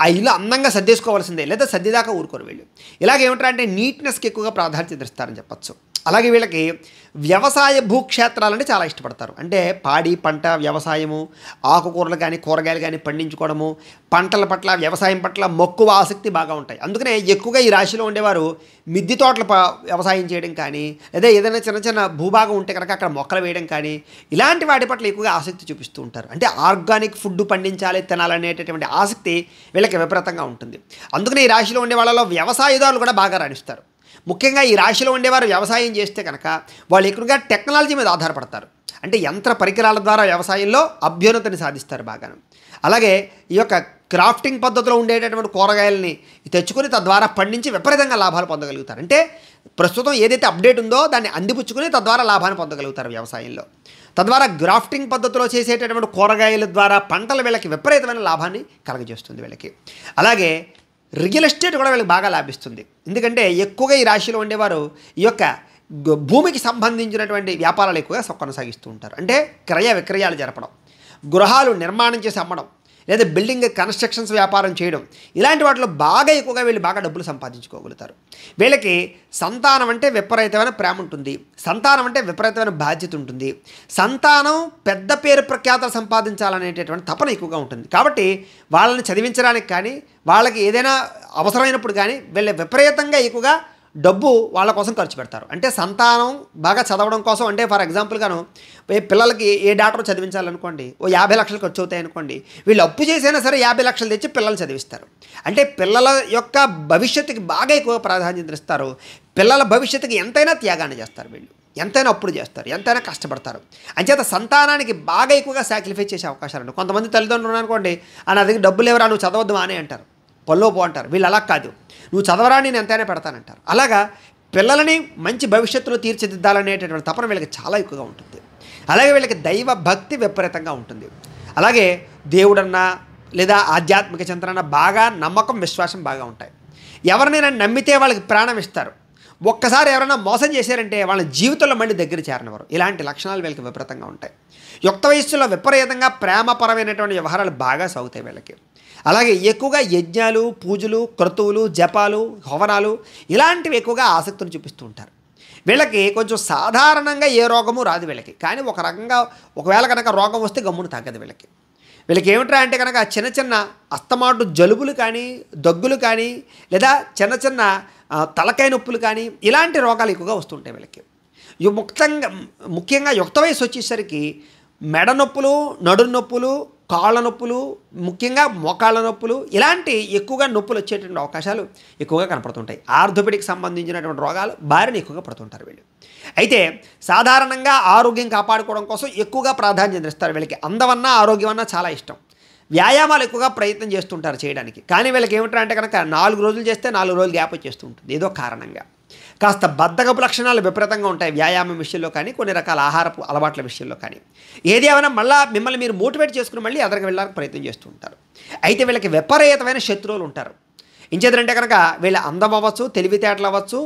ఆ ఇల్లు అందంగా సర్దేసుకోవాల్సిందే లేదా సర్దిదాకా ఊరుకోరు వీళ్ళు ఇలాగేమిటంటే నీట్నెస్కి ఎక్కువగా ప్రాధాన్యత ఇస్తారని చెప్పచ్చు అలాగే వీళ్ళకి వ్యవసాయ భూక్షేత్రాలంటే చాలా ఇష్టపడతారు అంటే పాడి పంట వ్యవసాయము ఆకుకూరలు కానీ కూరగాయలు కానీ పండించుకోవడము పంటల పట్ల వ్యవసాయం పట్ల మక్కువ ఆసక్తి బాగా ఉంటాయి అందుకనే ఎక్కువగా ఈ రాశిలో ఉండేవారు మిద్ది తోటల వ్యవసాయం చేయడం కానీ లేదా ఏదైనా చిన్న చిన్న భూభాగం ఉంటే కనుక అక్కడ మొక్కలు వేయడం కానీ ఇలాంటి వాటి పట్ల ఎక్కువగా ఆసక్తి చూపిస్తూ ఉంటారు అంటే ఆర్గానిక్ ఫుడ్ పండించాలి తినాలనేటటువంటి ఆసక్తి వీళ్ళకి విపరీతంగా ఉంటుంది అందుకనే ఈ రాశిలో ఉండే వాళ్ళలో వ్యవసాయదారులు కూడా బాగా రాణిస్తారు ముఖ్యంగా ఈ రాశిలో ఉండేవారు వ్యవసాయం చేస్తే కనుక వాళ్ళు ఎక్కువగా టెక్నాలజీ మీద ఆధారపడతారు అంటే యంత్ర పరికరాల ద్వారా వ్యవసాయంలో అభ్యున్నతిని సాధిస్తారు బాగాను అలాగే ఈ యొక్క క్రాఫ్టింగ్ పద్ధతిలో ఉండేటటువంటి కూరగాయలని తెచ్చుకొని తద్వారా పండించి విపరీతంగా లాభాలు పొందగలుగుతారు అంటే ప్రస్తుతం ఏదైతే అప్డేట్ ఉందో దాన్ని అందిపుచ్చుకుని తద్వారా లాభాన్ని పొందగలుగుతారు వ్యవసాయంలో తద్వారా గ్రాఫ్టింగ్ పద్ధతిలో చేసేటటువంటి కూరగాయల ద్వారా పంటల వీళ్ళకి విపరీతమైన లాభాన్ని కలగజేస్తుంది వీళ్ళకి అలాగే రియల్ ఎస్టేట్ కూడా వీళ్ళకి బాగా లాభిస్తుంది ఎందుకంటే ఎక్కువగా ఈ రాశిలో ఉండేవారు ఈ యొక్క భూమికి సంబంధించినటువంటి వ్యాపారాలు ఎక్కువగా కొనసాగిస్తూ ఉంటారు అంటే క్రయ విక్రయాలు జరపడం గృహాలు నిర్మాణం చేసి అమ్మడం లేదా బిల్డింగ్ కన్స్ట్రక్షన్స్ వ్యాపారం చేయడం ఇలాంటి వాటిలో బాగా ఎక్కువగా వీళ్ళు బాగా డబ్బులు సంపాదించుకోగలుగుతారు వీళ్ళకి సంతానం అంటే విపరీతమైన ప్రేమ ఉంటుంది సంతానం అంటే విపరీతమైన బాధ్యత ఉంటుంది సంతానం పెద్ద పేరు ప్రఖ్యాతలు సంపాదించాలనేటటువంటి తపన ఎక్కువగా ఉంటుంది కాబట్టి వాళ్ళని చదివించడానికి కానీ వాళ్ళకి ఏదైనా అవసరమైనప్పుడు కానీ వీళ్ళ విపరీతంగా ఎక్కువగా డబ్బు వాళ్ళ కోసం ఖర్చు పెడతారు అంటే సంతానం బాగా చదవడం కోసం అంటే ఫర్ ఎగ్జాంపుల్గాను పిల్లలకి ఏ డాక్టర్ చదివించాలనుకోండి ఓ యాభై లక్షలు ఖర్చు అవుతాయి అనుకోండి వీళ్ళు అప్పు చేసైనా సరే యాభై లక్షలు తెచ్చి పిల్లలు చదివిస్తారు అంటే పిల్లల యొక్క భవిష్యత్తుకి బాగా ఎక్కువ ప్రాధాన్యత ఇస్తారు పిల్లల భవిష్యత్తుకి ఎంతైనా త్యాగాన్ని చేస్తారు వీళ్ళు ఎంతైనా అప్పుడు చేస్తారు ఎంతైనా కష్టపడతారు అంచేత సంతానానికి బాగా ఎక్కువగా సాక్రిఫైస్ చేసే అవకాశాలు ఉన్నాయి కొంతమంది తల్లిదండ్రులు అనుకోండి ఆయన అది డబ్బులు ఎవరు నువ్వు చదవద్దు అని అంటారు పల్లో పో అంటారు వీళ్ళు అలా కాదు నువ్వు చదవరా నేను ఎంతైనా పెడతానంటారు అలాగా పిల్లలని మంచి భవిష్యత్తులో తీర్చిదిద్దాలనేటటువంటి తపన వీళ్ళకి చాలా ఎక్కువగా ఉంటుంది అలాగే వీళ్ళకి దైవ భక్తి విపరీతంగా ఉంటుంది అలాగే దేవుడన్నా లేదా ఆధ్యాత్మిక చింతన బాగా నమ్మకం విశ్వాసం బాగా ఉంటాయి ఎవరినైనా నమ్మితే వాళ్ళకి ప్రాణం ఇస్తారు ఒక్కసారి ఎవరైనా మోసం చేశారంటే వాళ్ళ జీవితంలో మళ్ళీ దగ్గర చేరనివారు ఇలాంటి లక్షణాలు వీళ్ళకి విపరీతంగా ఉంటాయి యుక్త వయస్సులో విపరీతంగా ప్రేమపరమైనటువంటి వ్యవహారాలు బాగా సాగుతాయి వీళ్ళకి అలాగే ఎక్కువగా యజ్ఞాలు పూజలు క్రతువులు జపాలు హవనాలు ఇలాంటివి ఎక్కువగా ఆసక్తిని చూపిస్తూ ఉంటారు వీళ్ళకి కొంచెం సాధారణంగా ఏ రోగము రాదు వీళ్ళకి కానీ ఒక రకంగా ఒకవేళ కనుక రోగం వస్తే గమ్మును తగ్గదు వీళ్ళకి వీళ్ళకి ఏమిట్రా అంటే కనుక చిన్న చిన్న అస్తమాటు జలుబులు కానీ దగ్గులు కానీ లేదా చిన్న చిన్న తలకాయ నొప్పులు కానీ ఇలాంటి రోగాలు ఎక్కువగా వస్తుంటాయి వీళ్ళకి ముఖ్యంగా ముఖ్యంగా యుక్త వయసు వచ్చేసరికి మెడ నొప్పులు నడు నొప్పులు కాళ్ళ నొప్పులు ముఖ్యంగా మోకాళ్ళ నొప్పులు ఇలాంటి ఎక్కువగా నొప్పులు వచ్చేటువంటి అవకాశాలు ఎక్కువగా కనపడుతుంటాయి ఆర్థోపెడిక్ సంబంధించినటువంటి రోగాలు బారిన ఎక్కువగా పడుతుంటారు వీళ్ళు అయితే సాధారణంగా ఆరోగ్యం కాపాడుకోవడం కోసం ఎక్కువగా ప్రాధాన్యత ఇస్తారు వీళ్ళకి ఆరోగ్యం అన్న చాలా ఇష్టం వ్యాయామాలు ఎక్కువగా ప్రయత్నం చేస్తుంటారు చేయడానికి కానీ వీళ్ళకి ఏమిటంటే కనుక నాలుగు రోజులు చేస్తే నాలుగు రోజులు గ్యాప్ వచ్చేస్తుంటుంది ఏదో కారణంగా కాస్త బద్దకపు లక్షణాలు విపరీతంగా ఉంటాయి వ్యాయామం విషయంలో కానీ కొన్ని రకాల ఆహారపు అలవాట్ల విషయంలో కానీ ఏది ఏమైనా మళ్ళీ మిమ్మల్ని మీరు మోటివేట్ చేసుకుని మళ్ళీ ఎదరికి వెళ్ళడానికి ప్రయత్నం చేస్తూ ఉంటారు అయితే వీళ్ళకి విపరీతమైన శత్రువులు ఉంటారు ఇంచేదంటే కనుక వీళ్ళ అందం అవ్వచ్చు తెలివితేటలు అవ్వచ్చు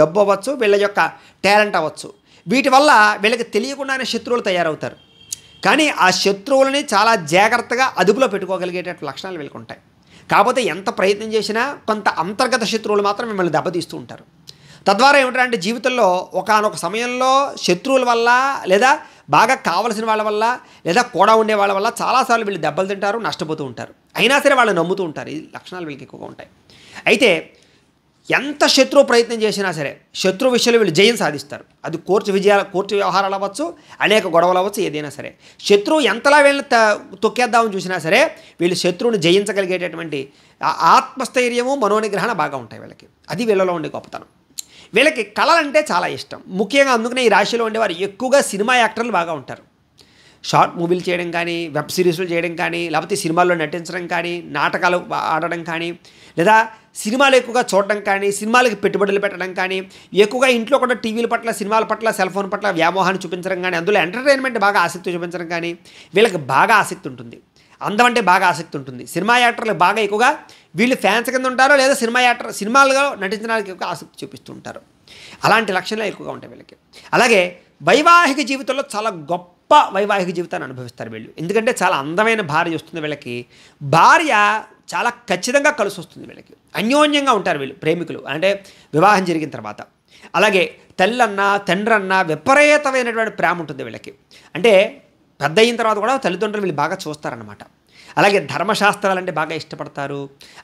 డబ్బు అవ్వచ్చు వీళ్ళ యొక్క టాలెంట్ అవ్వచ్చు వీటి వల్ల వీళ్ళకి తెలియకుండానే శత్రువులు తయారవుతారు కానీ ఆ శత్రువులని చాలా జాగ్రత్తగా అదుపులో పెట్టుకోగలిగేటట్టు లక్షణాలు వీళ్ళకి ఉంటాయి కాకపోతే ఎంత ప్రయత్నం చేసినా కొంత అంతర్గత శత్రువులు మాత్రం మిమ్మల్ని దెబ్బతీస్తూ ఉంటారు తద్వారా ఏమిటంటే జీవితంలో ఒకనొక సమయంలో శత్రువుల వల్ల లేదా బాగా కావలసిన వాళ్ళ వల్ల లేదా కూడా ఉండే వాళ్ళ వల్ల చాలాసార్లు వీళ్ళు దెబ్బలు తింటారు నష్టపోతూ ఉంటారు అయినా సరే వాళ్ళు నమ్ముతూ ఉంటారు ఈ లక్షణాలు వీళ్ళకి ఎక్కువగా ఉంటాయి అయితే ఎంత శత్రువు ప్రయత్నం చేసినా సరే శత్రు విషయంలో వీళ్ళు జయం సాధిస్తారు అది కోర్టు విజయాల కోర్టు వ్యవహారాలు అవ్వచ్చు అనేక గొడవలు అవ్వచ్చు ఏదైనా సరే శత్రువు ఎంతలా వీళ్ళని తొక్కేద్దామని చూసినా సరే వీళ్ళు శత్రువుని జయించగలిగేటటువంటి ఆత్మస్థైర్యము మనోనిగ్రహణ బాగా ఉంటాయి వీళ్ళకి అది వీళ్ళలో ఉండే గొప్పతనం వీళ్ళకి కళలంటే చాలా ఇష్టం ముఖ్యంగా అందుకనే ఈ రాశిలో ఉండేవారు ఎక్కువగా సినిమా యాక్టర్లు బాగా ఉంటారు షార్ట్ మూవీలు చేయడం కానీ వెబ్ సిరీస్లు చేయడం కానీ లేకపోతే సినిమాల్లో నటించడం కానీ నాటకాలు ఆడడం కానీ లేదా సినిమాలు ఎక్కువగా చూడడం కానీ సినిమాలకు పెట్టుబడులు పెట్టడం కానీ ఎక్కువగా ఇంట్లో కూడా టీవీల పట్ల సినిమాల పట్ల సెల్ ఫోన్ పట్ల వ్యామోహాన్ని చూపించడం కానీ అందులో ఎంటర్టైన్మెంట్ బాగా ఆసక్తి చూపించడం కానీ వీళ్ళకి బాగా ఆసక్తి ఉంటుంది అందం అంటే బాగా ఆసక్తి ఉంటుంది సినిమా యాక్టర్లు బాగా ఎక్కువగా వీళ్ళు ఫ్యాన్స్ కింద ఉంటారో లేదా సినిమా యాక్టర్ సినిమాలుగా నటించడానికి ఒక ఆసక్తి చూపిస్తుంటారు అలాంటి లక్షణాలు ఎక్కువగా ఉంటాయి వీళ్ళకి అలాగే వైవాహిక జీవితంలో చాలా గొప్ప వైవాహిక జీవితాన్ని అనుభవిస్తారు వీళ్ళు ఎందుకంటే చాలా అందమైన భార్య వస్తుంది వీళ్ళకి భార్య చాలా ఖచ్చితంగా కలిసి వస్తుంది వీళ్ళకి అన్యోన్యంగా ఉంటారు వీళ్ళు ప్రేమికులు అంటే వివాహం జరిగిన తర్వాత అలాగే తల్లన్నా తండ్రన్న విపరీతమైనటువంటి ప్రేమ ఉంటుంది వీళ్ళకి అంటే పెద్ద అయిన తర్వాత కూడా తల్లిదండ్రులు వీళ్ళు బాగా చూస్తారనమాట అలాగే ధర్మశాస్త్రాలు అంటే బాగా ఇష్టపడతారు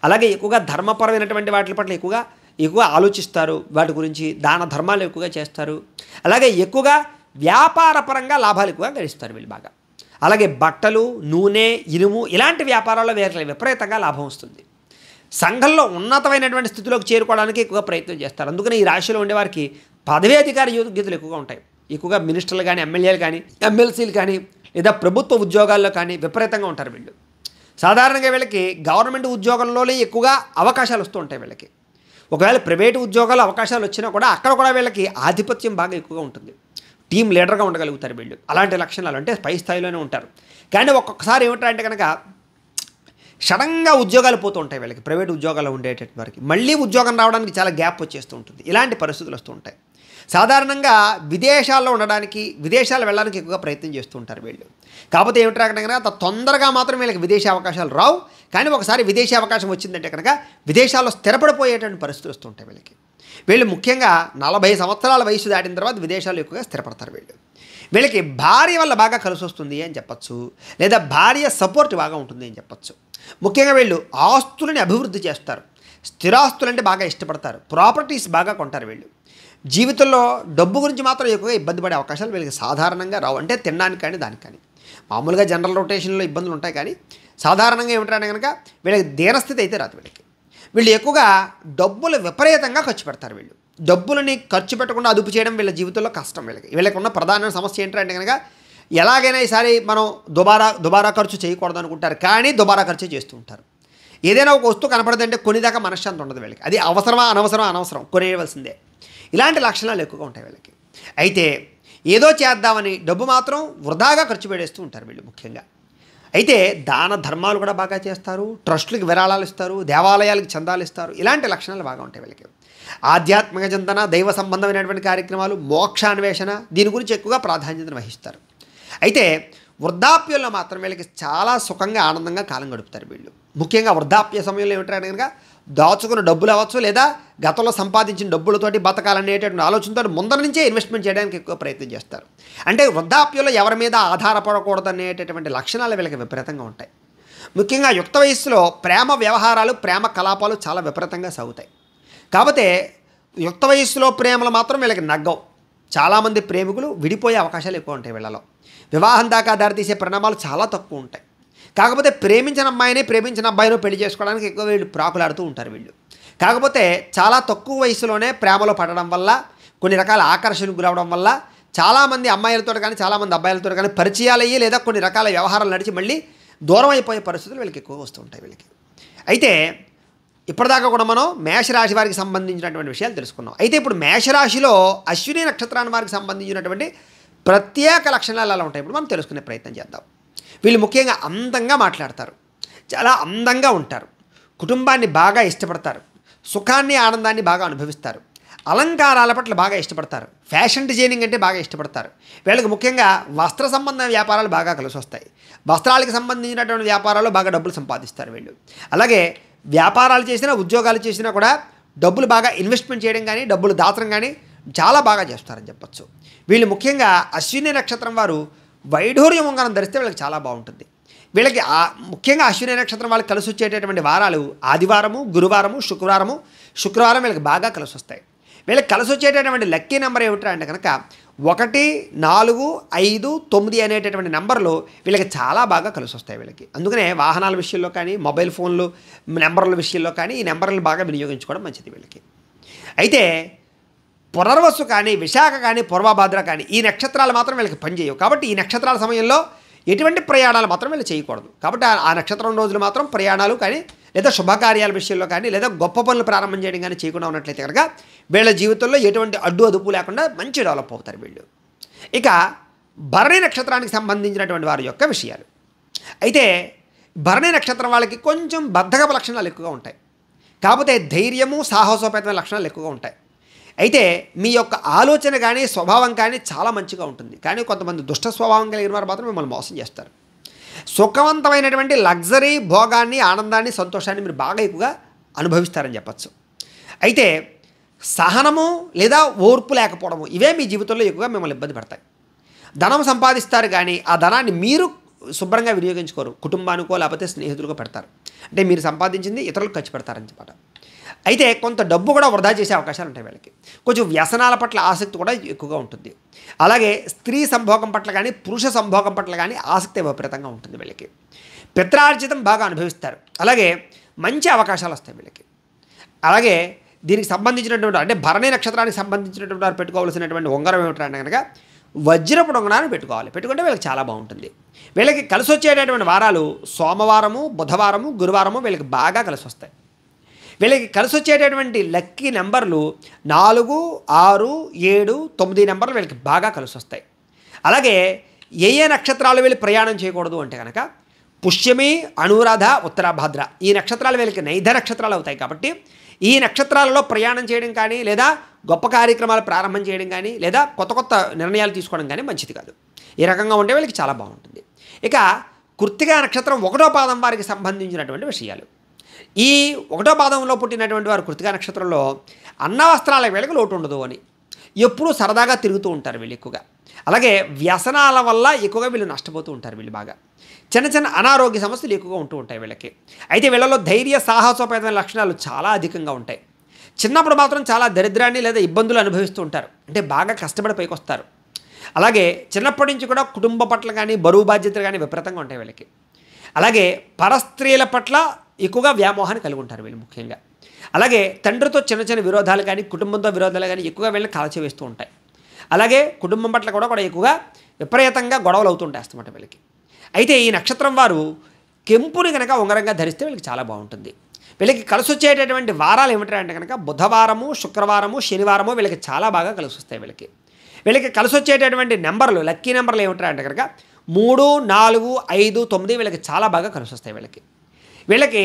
అలాగే ఎక్కువగా ధర్మపరమైనటువంటి వాటి పట్ల ఎక్కువగా ఎక్కువ ఆలోచిస్తారు వాటి గురించి దాన ధర్మాలు ఎక్కువగా చేస్తారు అలాగే ఎక్కువగా వ్యాపారపరంగా లాభాలు ఎక్కువగా గడిస్తారు వీళ్ళు బాగా అలాగే బట్టలు నూనె ఇనుము ఇలాంటి వ్యాపారాల్లో వేరే విపరీతంగా లాభం వస్తుంది సంఘంలో ఉన్నతమైనటువంటి స్థితిలోకి చేరుకోవడానికి ఎక్కువగా ప్రయత్నం చేస్తారు అందుకని ఈ రాశిలో ఉండేవారికి పదవీ అధికార యోగ్యతలు ఎక్కువగా ఉంటాయి ఎక్కువగా మినిస్టర్లు కానీ ఎమ్మెల్యేలు కానీ ఎమ్మెల్సీలు కానీ లేదా ప్రభుత్వ ఉద్యోగాల్లో కానీ విపరీతంగా ఉంటారు వీళ్ళు సాధారణంగా వీళ్ళకి గవర్నమెంట్ ఉద్యోగంలోనే ఎక్కువగా అవకాశాలు వస్తూ ఉంటాయి వీళ్ళకి ఒకవేళ ప్రైవేటు ఉద్యోగాలు అవకాశాలు వచ్చినా కూడా అక్కడ కూడా వీళ్ళకి ఆధిపత్యం బాగా ఎక్కువగా ఉంటుంది టీం లీడర్గా ఉండగలుగుతారు వీళ్ళు అలాంటి లక్షణాలు అంటే పై స్థాయిలోనే ఉంటారు కానీ ఒక్కొక్కసారి ఏమిటంటే కనుక సడన్గా ఉద్యోగాలు పోతూ ఉంటాయి వీళ్ళకి ప్రైవేట్ ఉద్యోగాలు ఉండేటటువంటి వారికి మళ్ళీ ఉద్యోగం రావడానికి చాలా గ్యాప్ వచ్చేస్తూ ఉంటుంది ఇలాంటి పరిస్థితులు వస్తూ ఉంటాయి సాధారణంగా విదేశాల్లో ఉండడానికి విదేశాలు వెళ్ళడానికి ఎక్కువగా ప్రయత్నం చేస్తూ ఉంటారు వీళ్ళు కాకపోతే ఏమిటి కనుక అంత తొందరగా మాత్రం వీళ్ళకి విదేశీ అవకాశాలు రావు కానీ ఒకసారి విదేశీ అవకాశం వచ్చిందంటే కనుక విదేశాల్లో స్థిరపడిపోయేటువంటి పరిస్థితులు వస్తుంటాయి వీళ్ళకి వీళ్ళు ముఖ్యంగా నలభై సంవత్సరాల వయసు దాటిన తర్వాత విదేశాలు ఎక్కువగా స్థిరపడతారు వీళ్ళు వీళ్ళకి భార్య వల్ల బాగా కలిసి వస్తుంది అని చెప్పచ్చు లేదా భార్య సపోర్ట్ బాగా ఉంటుంది అని చెప్పచ్చు ముఖ్యంగా వీళ్ళు ఆస్తులని అభివృద్ధి చేస్తారు స్థిరాస్తులంటే బాగా ఇష్టపడతారు ప్రాపర్టీస్ బాగా కొంటారు వీళ్ళు జీవితంలో డబ్బు గురించి మాత్రం ఎక్కువగా ఇబ్బంది పడే అవకాశాలు వీళ్ళకి సాధారణంగా రావు అంటే తినడానికి కానీ దానికి కానీ మామూలుగా జనరల్ రొటేషన్లో ఇబ్బందులు ఉంటాయి కానీ సాధారణంగా ఏమిటంటే కనుక వీళ్ళకి దీనస్థితి అయితే రాదు వీళ్ళకి వీళ్ళు ఎక్కువగా డబ్బులు విపరీతంగా ఖర్చు పెడతారు వీళ్ళు డబ్బులని ఖర్చు పెట్టకుండా అదుపు చేయడం వీళ్ళ జీవితంలో కష్టం వీళ్ళకి వీళ్ళకి ఉన్న ప్రధాన సమస్య ఏంటంటే కనుక ఎలాగైనా ఈసారి మనం దుబారా దుబారా ఖర్చు చేయకూడదు అనుకుంటారు కానీ దుబారా ఖర్చు చేస్తూ ఉంటారు ఏదైనా ఒక వస్తువు కనపడదంటే కొనిదాకా మనశ్శాంతి ఉండదు వీళ్ళకి అది అవసరమా అనవసరమా అనవసరం కొనేయవలసిందే ఇలాంటి లక్షణాలు ఎక్కువగా ఉంటాయి వీళ్ళకి అయితే ఏదో చేద్దామని డబ్బు మాత్రం వృధాగా ఖర్చు పెడేస్తూ ఉంటారు వీళ్ళు ముఖ్యంగా అయితే దాన ధర్మాలు కూడా బాగా చేస్తారు ట్రస్టులకు విరాళాలు ఇస్తారు దేవాలయాలకు చందాలు ఇస్తారు ఇలాంటి లక్షణాలు బాగా ఉంటాయి వీళ్ళకి ఆధ్యాత్మిక చింతన దైవ సంబంధమైనటువంటి కార్యక్రమాలు మోక్షాన్వేషణ దీని గురించి ఎక్కువగా ప్రాధాన్యతను వహిస్తారు అయితే వృద్ధాప్యంలో మాత్రం వీళ్ళకి చాలా సుఖంగా ఆనందంగా కాలం గడుపుతారు వీళ్ళు ముఖ్యంగా వృద్ధాప్య సమయంలో ఏమిటంటే కనుక దాచుకున్న డబ్బులు అవ్వచ్చు లేదా గతంలో సంపాదించిన డబ్బులతోటి బతకాలనేటటువంటి ఆలోచనతో ముందర నుంచే ఇన్వెస్ట్మెంట్ చేయడానికి ఎక్కువ ప్రయత్నం చేస్తారు అంటే వృద్ధాప్యంలో ఎవరి మీద ఆధారపడకూడదనేటటువంటి లక్షణాలు వీళ్ళకి విపరీతంగా ఉంటాయి ముఖ్యంగా యుక్త వయస్సులో ప్రేమ వ్యవహారాలు ప్రేమ కలాపాలు చాలా విపరీతంగా సాగుతాయి కాకపోతే యుక్త వయస్సులో ప్రేమలు మాత్రం వీళ్ళకి నగ్గవు చాలామంది ప్రేమికులు విడిపోయే అవకాశాలు ఎక్కువ ఉంటాయి వీళ్ళలో వివాహం దాకా దారితీసే పరిణామాలు చాలా తక్కువ ఉంటాయి కాకపోతే ప్రేమించిన అమ్మాయిని ప్రేమించిన అబ్బాయిని పెళ్లి చేసుకోవడానికి ఎక్కువ వీళ్ళు ప్రాకులాడుతూ ఉంటారు వీళ్ళు కాకపోతే చాలా తక్కువ వయసులోనే ప్రేమలో పడడం వల్ల కొన్ని రకాల ఆకర్షణకు గురవడం వల్ల చాలామంది అమ్మాయిలతో కానీ చాలామంది అబ్బాయిలతో కానీ పరిచయాలయ్యి లేదా కొన్ని రకాల వ్యవహారాలు నడిచి మళ్ళీ దూరం అయిపోయే పరిస్థితులు వీళ్ళకి ఎక్కువ వస్తూ ఉంటాయి వీళ్ళకి అయితే ఇప్పటిదాకా కూడా మనం మేషరాశి వారికి సంబంధించినటువంటి విషయాలు తెలుసుకున్నాం అయితే ఇప్పుడు మేషరాశిలో అశ్విని నక్షత్రాన్ని వారికి సంబంధించినటువంటి ప్రత్యేక లక్షణాలు ఎలా ఉంటాయి ఇప్పుడు మనం తెలుసుకునే ప్రయత్నం చేద్దాం వీళ్ళు ముఖ్యంగా అందంగా మాట్లాడతారు చాలా అందంగా ఉంటారు కుటుంబాన్ని బాగా ఇష్టపడతారు సుఖాన్ని ఆనందాన్ని బాగా అనుభవిస్తారు అలంకారాల పట్ల బాగా ఇష్టపడతారు ఫ్యాషన్ డిజైనింగ్ అంటే బాగా ఇష్టపడతారు వీళ్ళకి ముఖ్యంగా వస్త్ర సంబంధ వ్యాపారాలు బాగా కలిసి వస్తాయి వస్త్రాలకు సంబంధించినటువంటి వ్యాపారాలు బాగా డబ్బులు సంపాదిస్తారు వీళ్ళు అలాగే వ్యాపారాలు చేసినా ఉద్యోగాలు చేసినా కూడా డబ్బులు బాగా ఇన్వెస్ట్మెంట్ చేయడం కానీ డబ్బులు దాచడం కానీ చాలా బాగా చేస్తారని చెప్పచ్చు వీళ్ళు ముఖ్యంగా అశ్విని నక్షత్రం వారు వైఢూర్యం ఉంగరం ధరిస్తే వీళ్ళకి చాలా బాగుంటుంది వీళ్ళకి ముఖ్యంగా అశ్విని నక్షత్రం వాళ్ళకి కలిసి వచ్చేటటువంటి వారాలు ఆదివారము గురువారము శుక్రవారము శుక్రవారం వీళ్ళకి బాగా కలిసి వస్తాయి వీళ్ళకి కలిసి వచ్చేటటువంటి లక్కీ నెంబర్ ఏమిటా అంటే కనుక ఒకటి నాలుగు ఐదు తొమ్మిది అనేటటువంటి నెంబర్లు వీళ్ళకి చాలా బాగా కలిసి వస్తాయి వీళ్ళకి అందుకనే వాహనాల విషయంలో కానీ మొబైల్ ఫోన్లు నెంబర్ల విషయంలో కానీ ఈ నెంబర్లు బాగా వినియోగించుకోవడం మంచిది వీళ్ళకి అయితే పునర్వసు కానీ విశాఖ కానీ పూర్వభాద్ర కానీ ఈ నక్షత్రాలు మాత్రం వీళ్ళకి పనిచేయవు కాబట్టి ఈ నక్షత్రాల సమయంలో ఎటువంటి ప్రయాణాలు మాత్రం వీళ్ళు చేయకూడదు కాబట్టి ఆ నక్షత్రం రోజులు మాత్రం ప్రయాణాలు కానీ లేదా శుభకార్యాల విషయంలో కానీ లేదా గొప్ప పనులు ప్రారంభం చేయడం కానీ చేయకుండా ఉన్నట్లయితే కనుక వీళ్ళ జీవితంలో ఎటువంటి అడ్డు అదుపు లేకుండా మంచి డెవలప్ అవుతారు వీళ్ళు ఇక భరణి నక్షత్రానికి సంబంధించినటువంటి వారి యొక్క విషయాలు అయితే భరణి నక్షత్రం వాళ్ళకి కొంచెం బద్ధకపు లక్షణాలు ఎక్కువగా ఉంటాయి కాకపోతే ధైర్యము సాహసోపేతమైన లక్షణాలు ఎక్కువగా ఉంటాయి అయితే మీ యొక్క ఆలోచన కానీ స్వభావం కానీ చాలా మంచిగా ఉంటుంది కానీ కొంతమంది దుష్ట స్వభావం కలిగిన వారు మాత్రం మిమ్మల్ని మోసం చేస్తారు సుఖవంతమైనటువంటి లగ్జరీ భోగాన్ని ఆనందాన్ని సంతోషాన్ని మీరు బాగా ఎక్కువగా అనుభవిస్తారని చెప్పచ్చు అయితే సహనము లేదా ఓర్పు లేకపోవడము ఇవే మీ జీవితంలో ఎక్కువగా మిమ్మల్ని ఇబ్బంది పడతాయి ధనం సంపాదిస్తారు కానీ ఆ ధనాన్ని మీరు శుభ్రంగా వినియోగించుకోరు కుటుంబానికో లేకపోతే స్నేహితులకో పెడతారు అంటే మీరు సంపాదించింది ఇతరులకు ఖర్చు పెడతారని చెప్పారు అయితే కొంత డబ్బు కూడా వృధా చేసే అవకాశాలు ఉంటాయి వీళ్ళకి కొంచెం వ్యసనాల పట్ల ఆసక్తి కూడా ఎక్కువగా ఉంటుంది అలాగే స్త్రీ సంభోగం పట్ల కానీ పురుష సంభోగం పట్ల కానీ ఆసక్తి విపరీతంగా ఉంటుంది వీళ్ళకి పిత్రార్జితం బాగా అనుభవిస్తారు అలాగే మంచి అవకాశాలు వస్తాయి వీళ్ళకి అలాగే దీనికి సంబంధించినటువంటి అంటే భరణి నక్షత్రానికి సంబంధించినటువంటి వారు పెట్టుకోవాల్సినటువంటి ఉంగరం ఏమిటంటే కనుక వజ్రపు ఉంగరాన్ని పెట్టుకోవాలి పెట్టుకుంటే వీళ్ళకి చాలా బాగుంటుంది వీళ్ళకి కలిసి వచ్చేటటువంటి వారాలు సోమవారము బుధవారము గురువారము వీళ్ళకి బాగా కలిసి వస్తాయి వీళ్ళకి కలిసి వచ్చేటటువంటి లక్కీ నెంబర్లు నాలుగు ఆరు ఏడు తొమ్మిది నెంబర్లు వీళ్ళకి బాగా కలిసి వస్తాయి అలాగే ఏ ఏ నక్షత్రాలు వీళ్ళు ప్రయాణం చేయకూడదు అంటే కనుక పుష్యమి అనురాధ ఉత్తరాభాద్ర ఈ నక్షత్రాలు వీళ్ళకి నైధ నక్షత్రాలు అవుతాయి కాబట్టి ఈ నక్షత్రాలలో ప్రయాణం చేయడం కానీ లేదా గొప్ప కార్యక్రమాలు ప్రారంభం చేయడం కానీ లేదా కొత్త కొత్త నిర్ణయాలు తీసుకోవడం కానీ మంచిది కాదు ఈ రకంగా ఉంటే వీళ్ళకి చాలా బాగుంటుంది ఇక కృత్తిగా నక్షత్రం ఒకటో పాదం వారికి సంబంధించినటువంటి విషయాలు ఈ ఒకటో పాదంలో పుట్టినటువంటి వారు కృతికా నక్షత్రంలో అన్న వస్త్రాల వీళ్ళకి లోటు ఉండదు అని ఎప్పుడూ సరదాగా తిరుగుతూ ఉంటారు వీళ్ళు ఎక్కువగా అలాగే వ్యసనాల వల్ల ఎక్కువగా వీళ్ళు నష్టపోతూ ఉంటారు వీళ్ళు బాగా చిన్న చిన్న అనారోగ్య సమస్యలు ఎక్కువగా ఉంటూ ఉంటాయి వీళ్ళకి అయితే వీళ్ళలో ధైర్య సాహసోపేతమైన లక్షణాలు చాలా అధికంగా ఉంటాయి చిన్నప్పుడు మాత్రం చాలా దరిద్రాన్ని లేదా ఇబ్బందులు అనుభవిస్తూ ఉంటారు అంటే బాగా కష్టపడి పైకి వస్తారు అలాగే చిన్నప్పటి నుంచి కూడా కుటుంబ పట్ల కానీ బరువు బాధ్యతలు కానీ విపరీతంగా ఉంటాయి వీళ్ళకి అలాగే పరస్త్రీల పట్ల ఎక్కువగా వ్యామోహాన్ని కలిగి ఉంటారు వీళ్ళు ముఖ్యంగా అలాగే తండ్రితో చిన్న చిన్న విరోధాలు కానీ కుటుంబంతో విరోధాలు కానీ ఎక్కువగా వీళ్ళని కాల్చివేస్తూ ఉంటాయి అలాగే కుటుంబం పట్ల కూడా కూడా ఎక్కువగా విపరీతంగా గొడవలు అవుతుంటాయి అస్తమాట వీళ్ళకి అయితే ఈ నక్షత్రం వారు కెంపుని కనుక ఉంగరంగా ధరిస్తే వీళ్ళకి చాలా బాగుంటుంది వీళ్ళకి కలిసి వచ్చేటటువంటి వారాలు ఏమిటంటే కనుక బుధవారము శుక్రవారము శనివారము వీళ్ళకి చాలా బాగా కలిసి వస్తాయి వీళ్ళకి వీళ్ళకి కలిసి వచ్చేటటువంటి నెంబర్లు లక్కీ నెంబర్లు ఏమిటంటే కనుక మూడు నాలుగు ఐదు తొమ్మిది వీళ్ళకి చాలా బాగా కలిసి వస్తాయి వీళ్ళకి వీళ్ళకి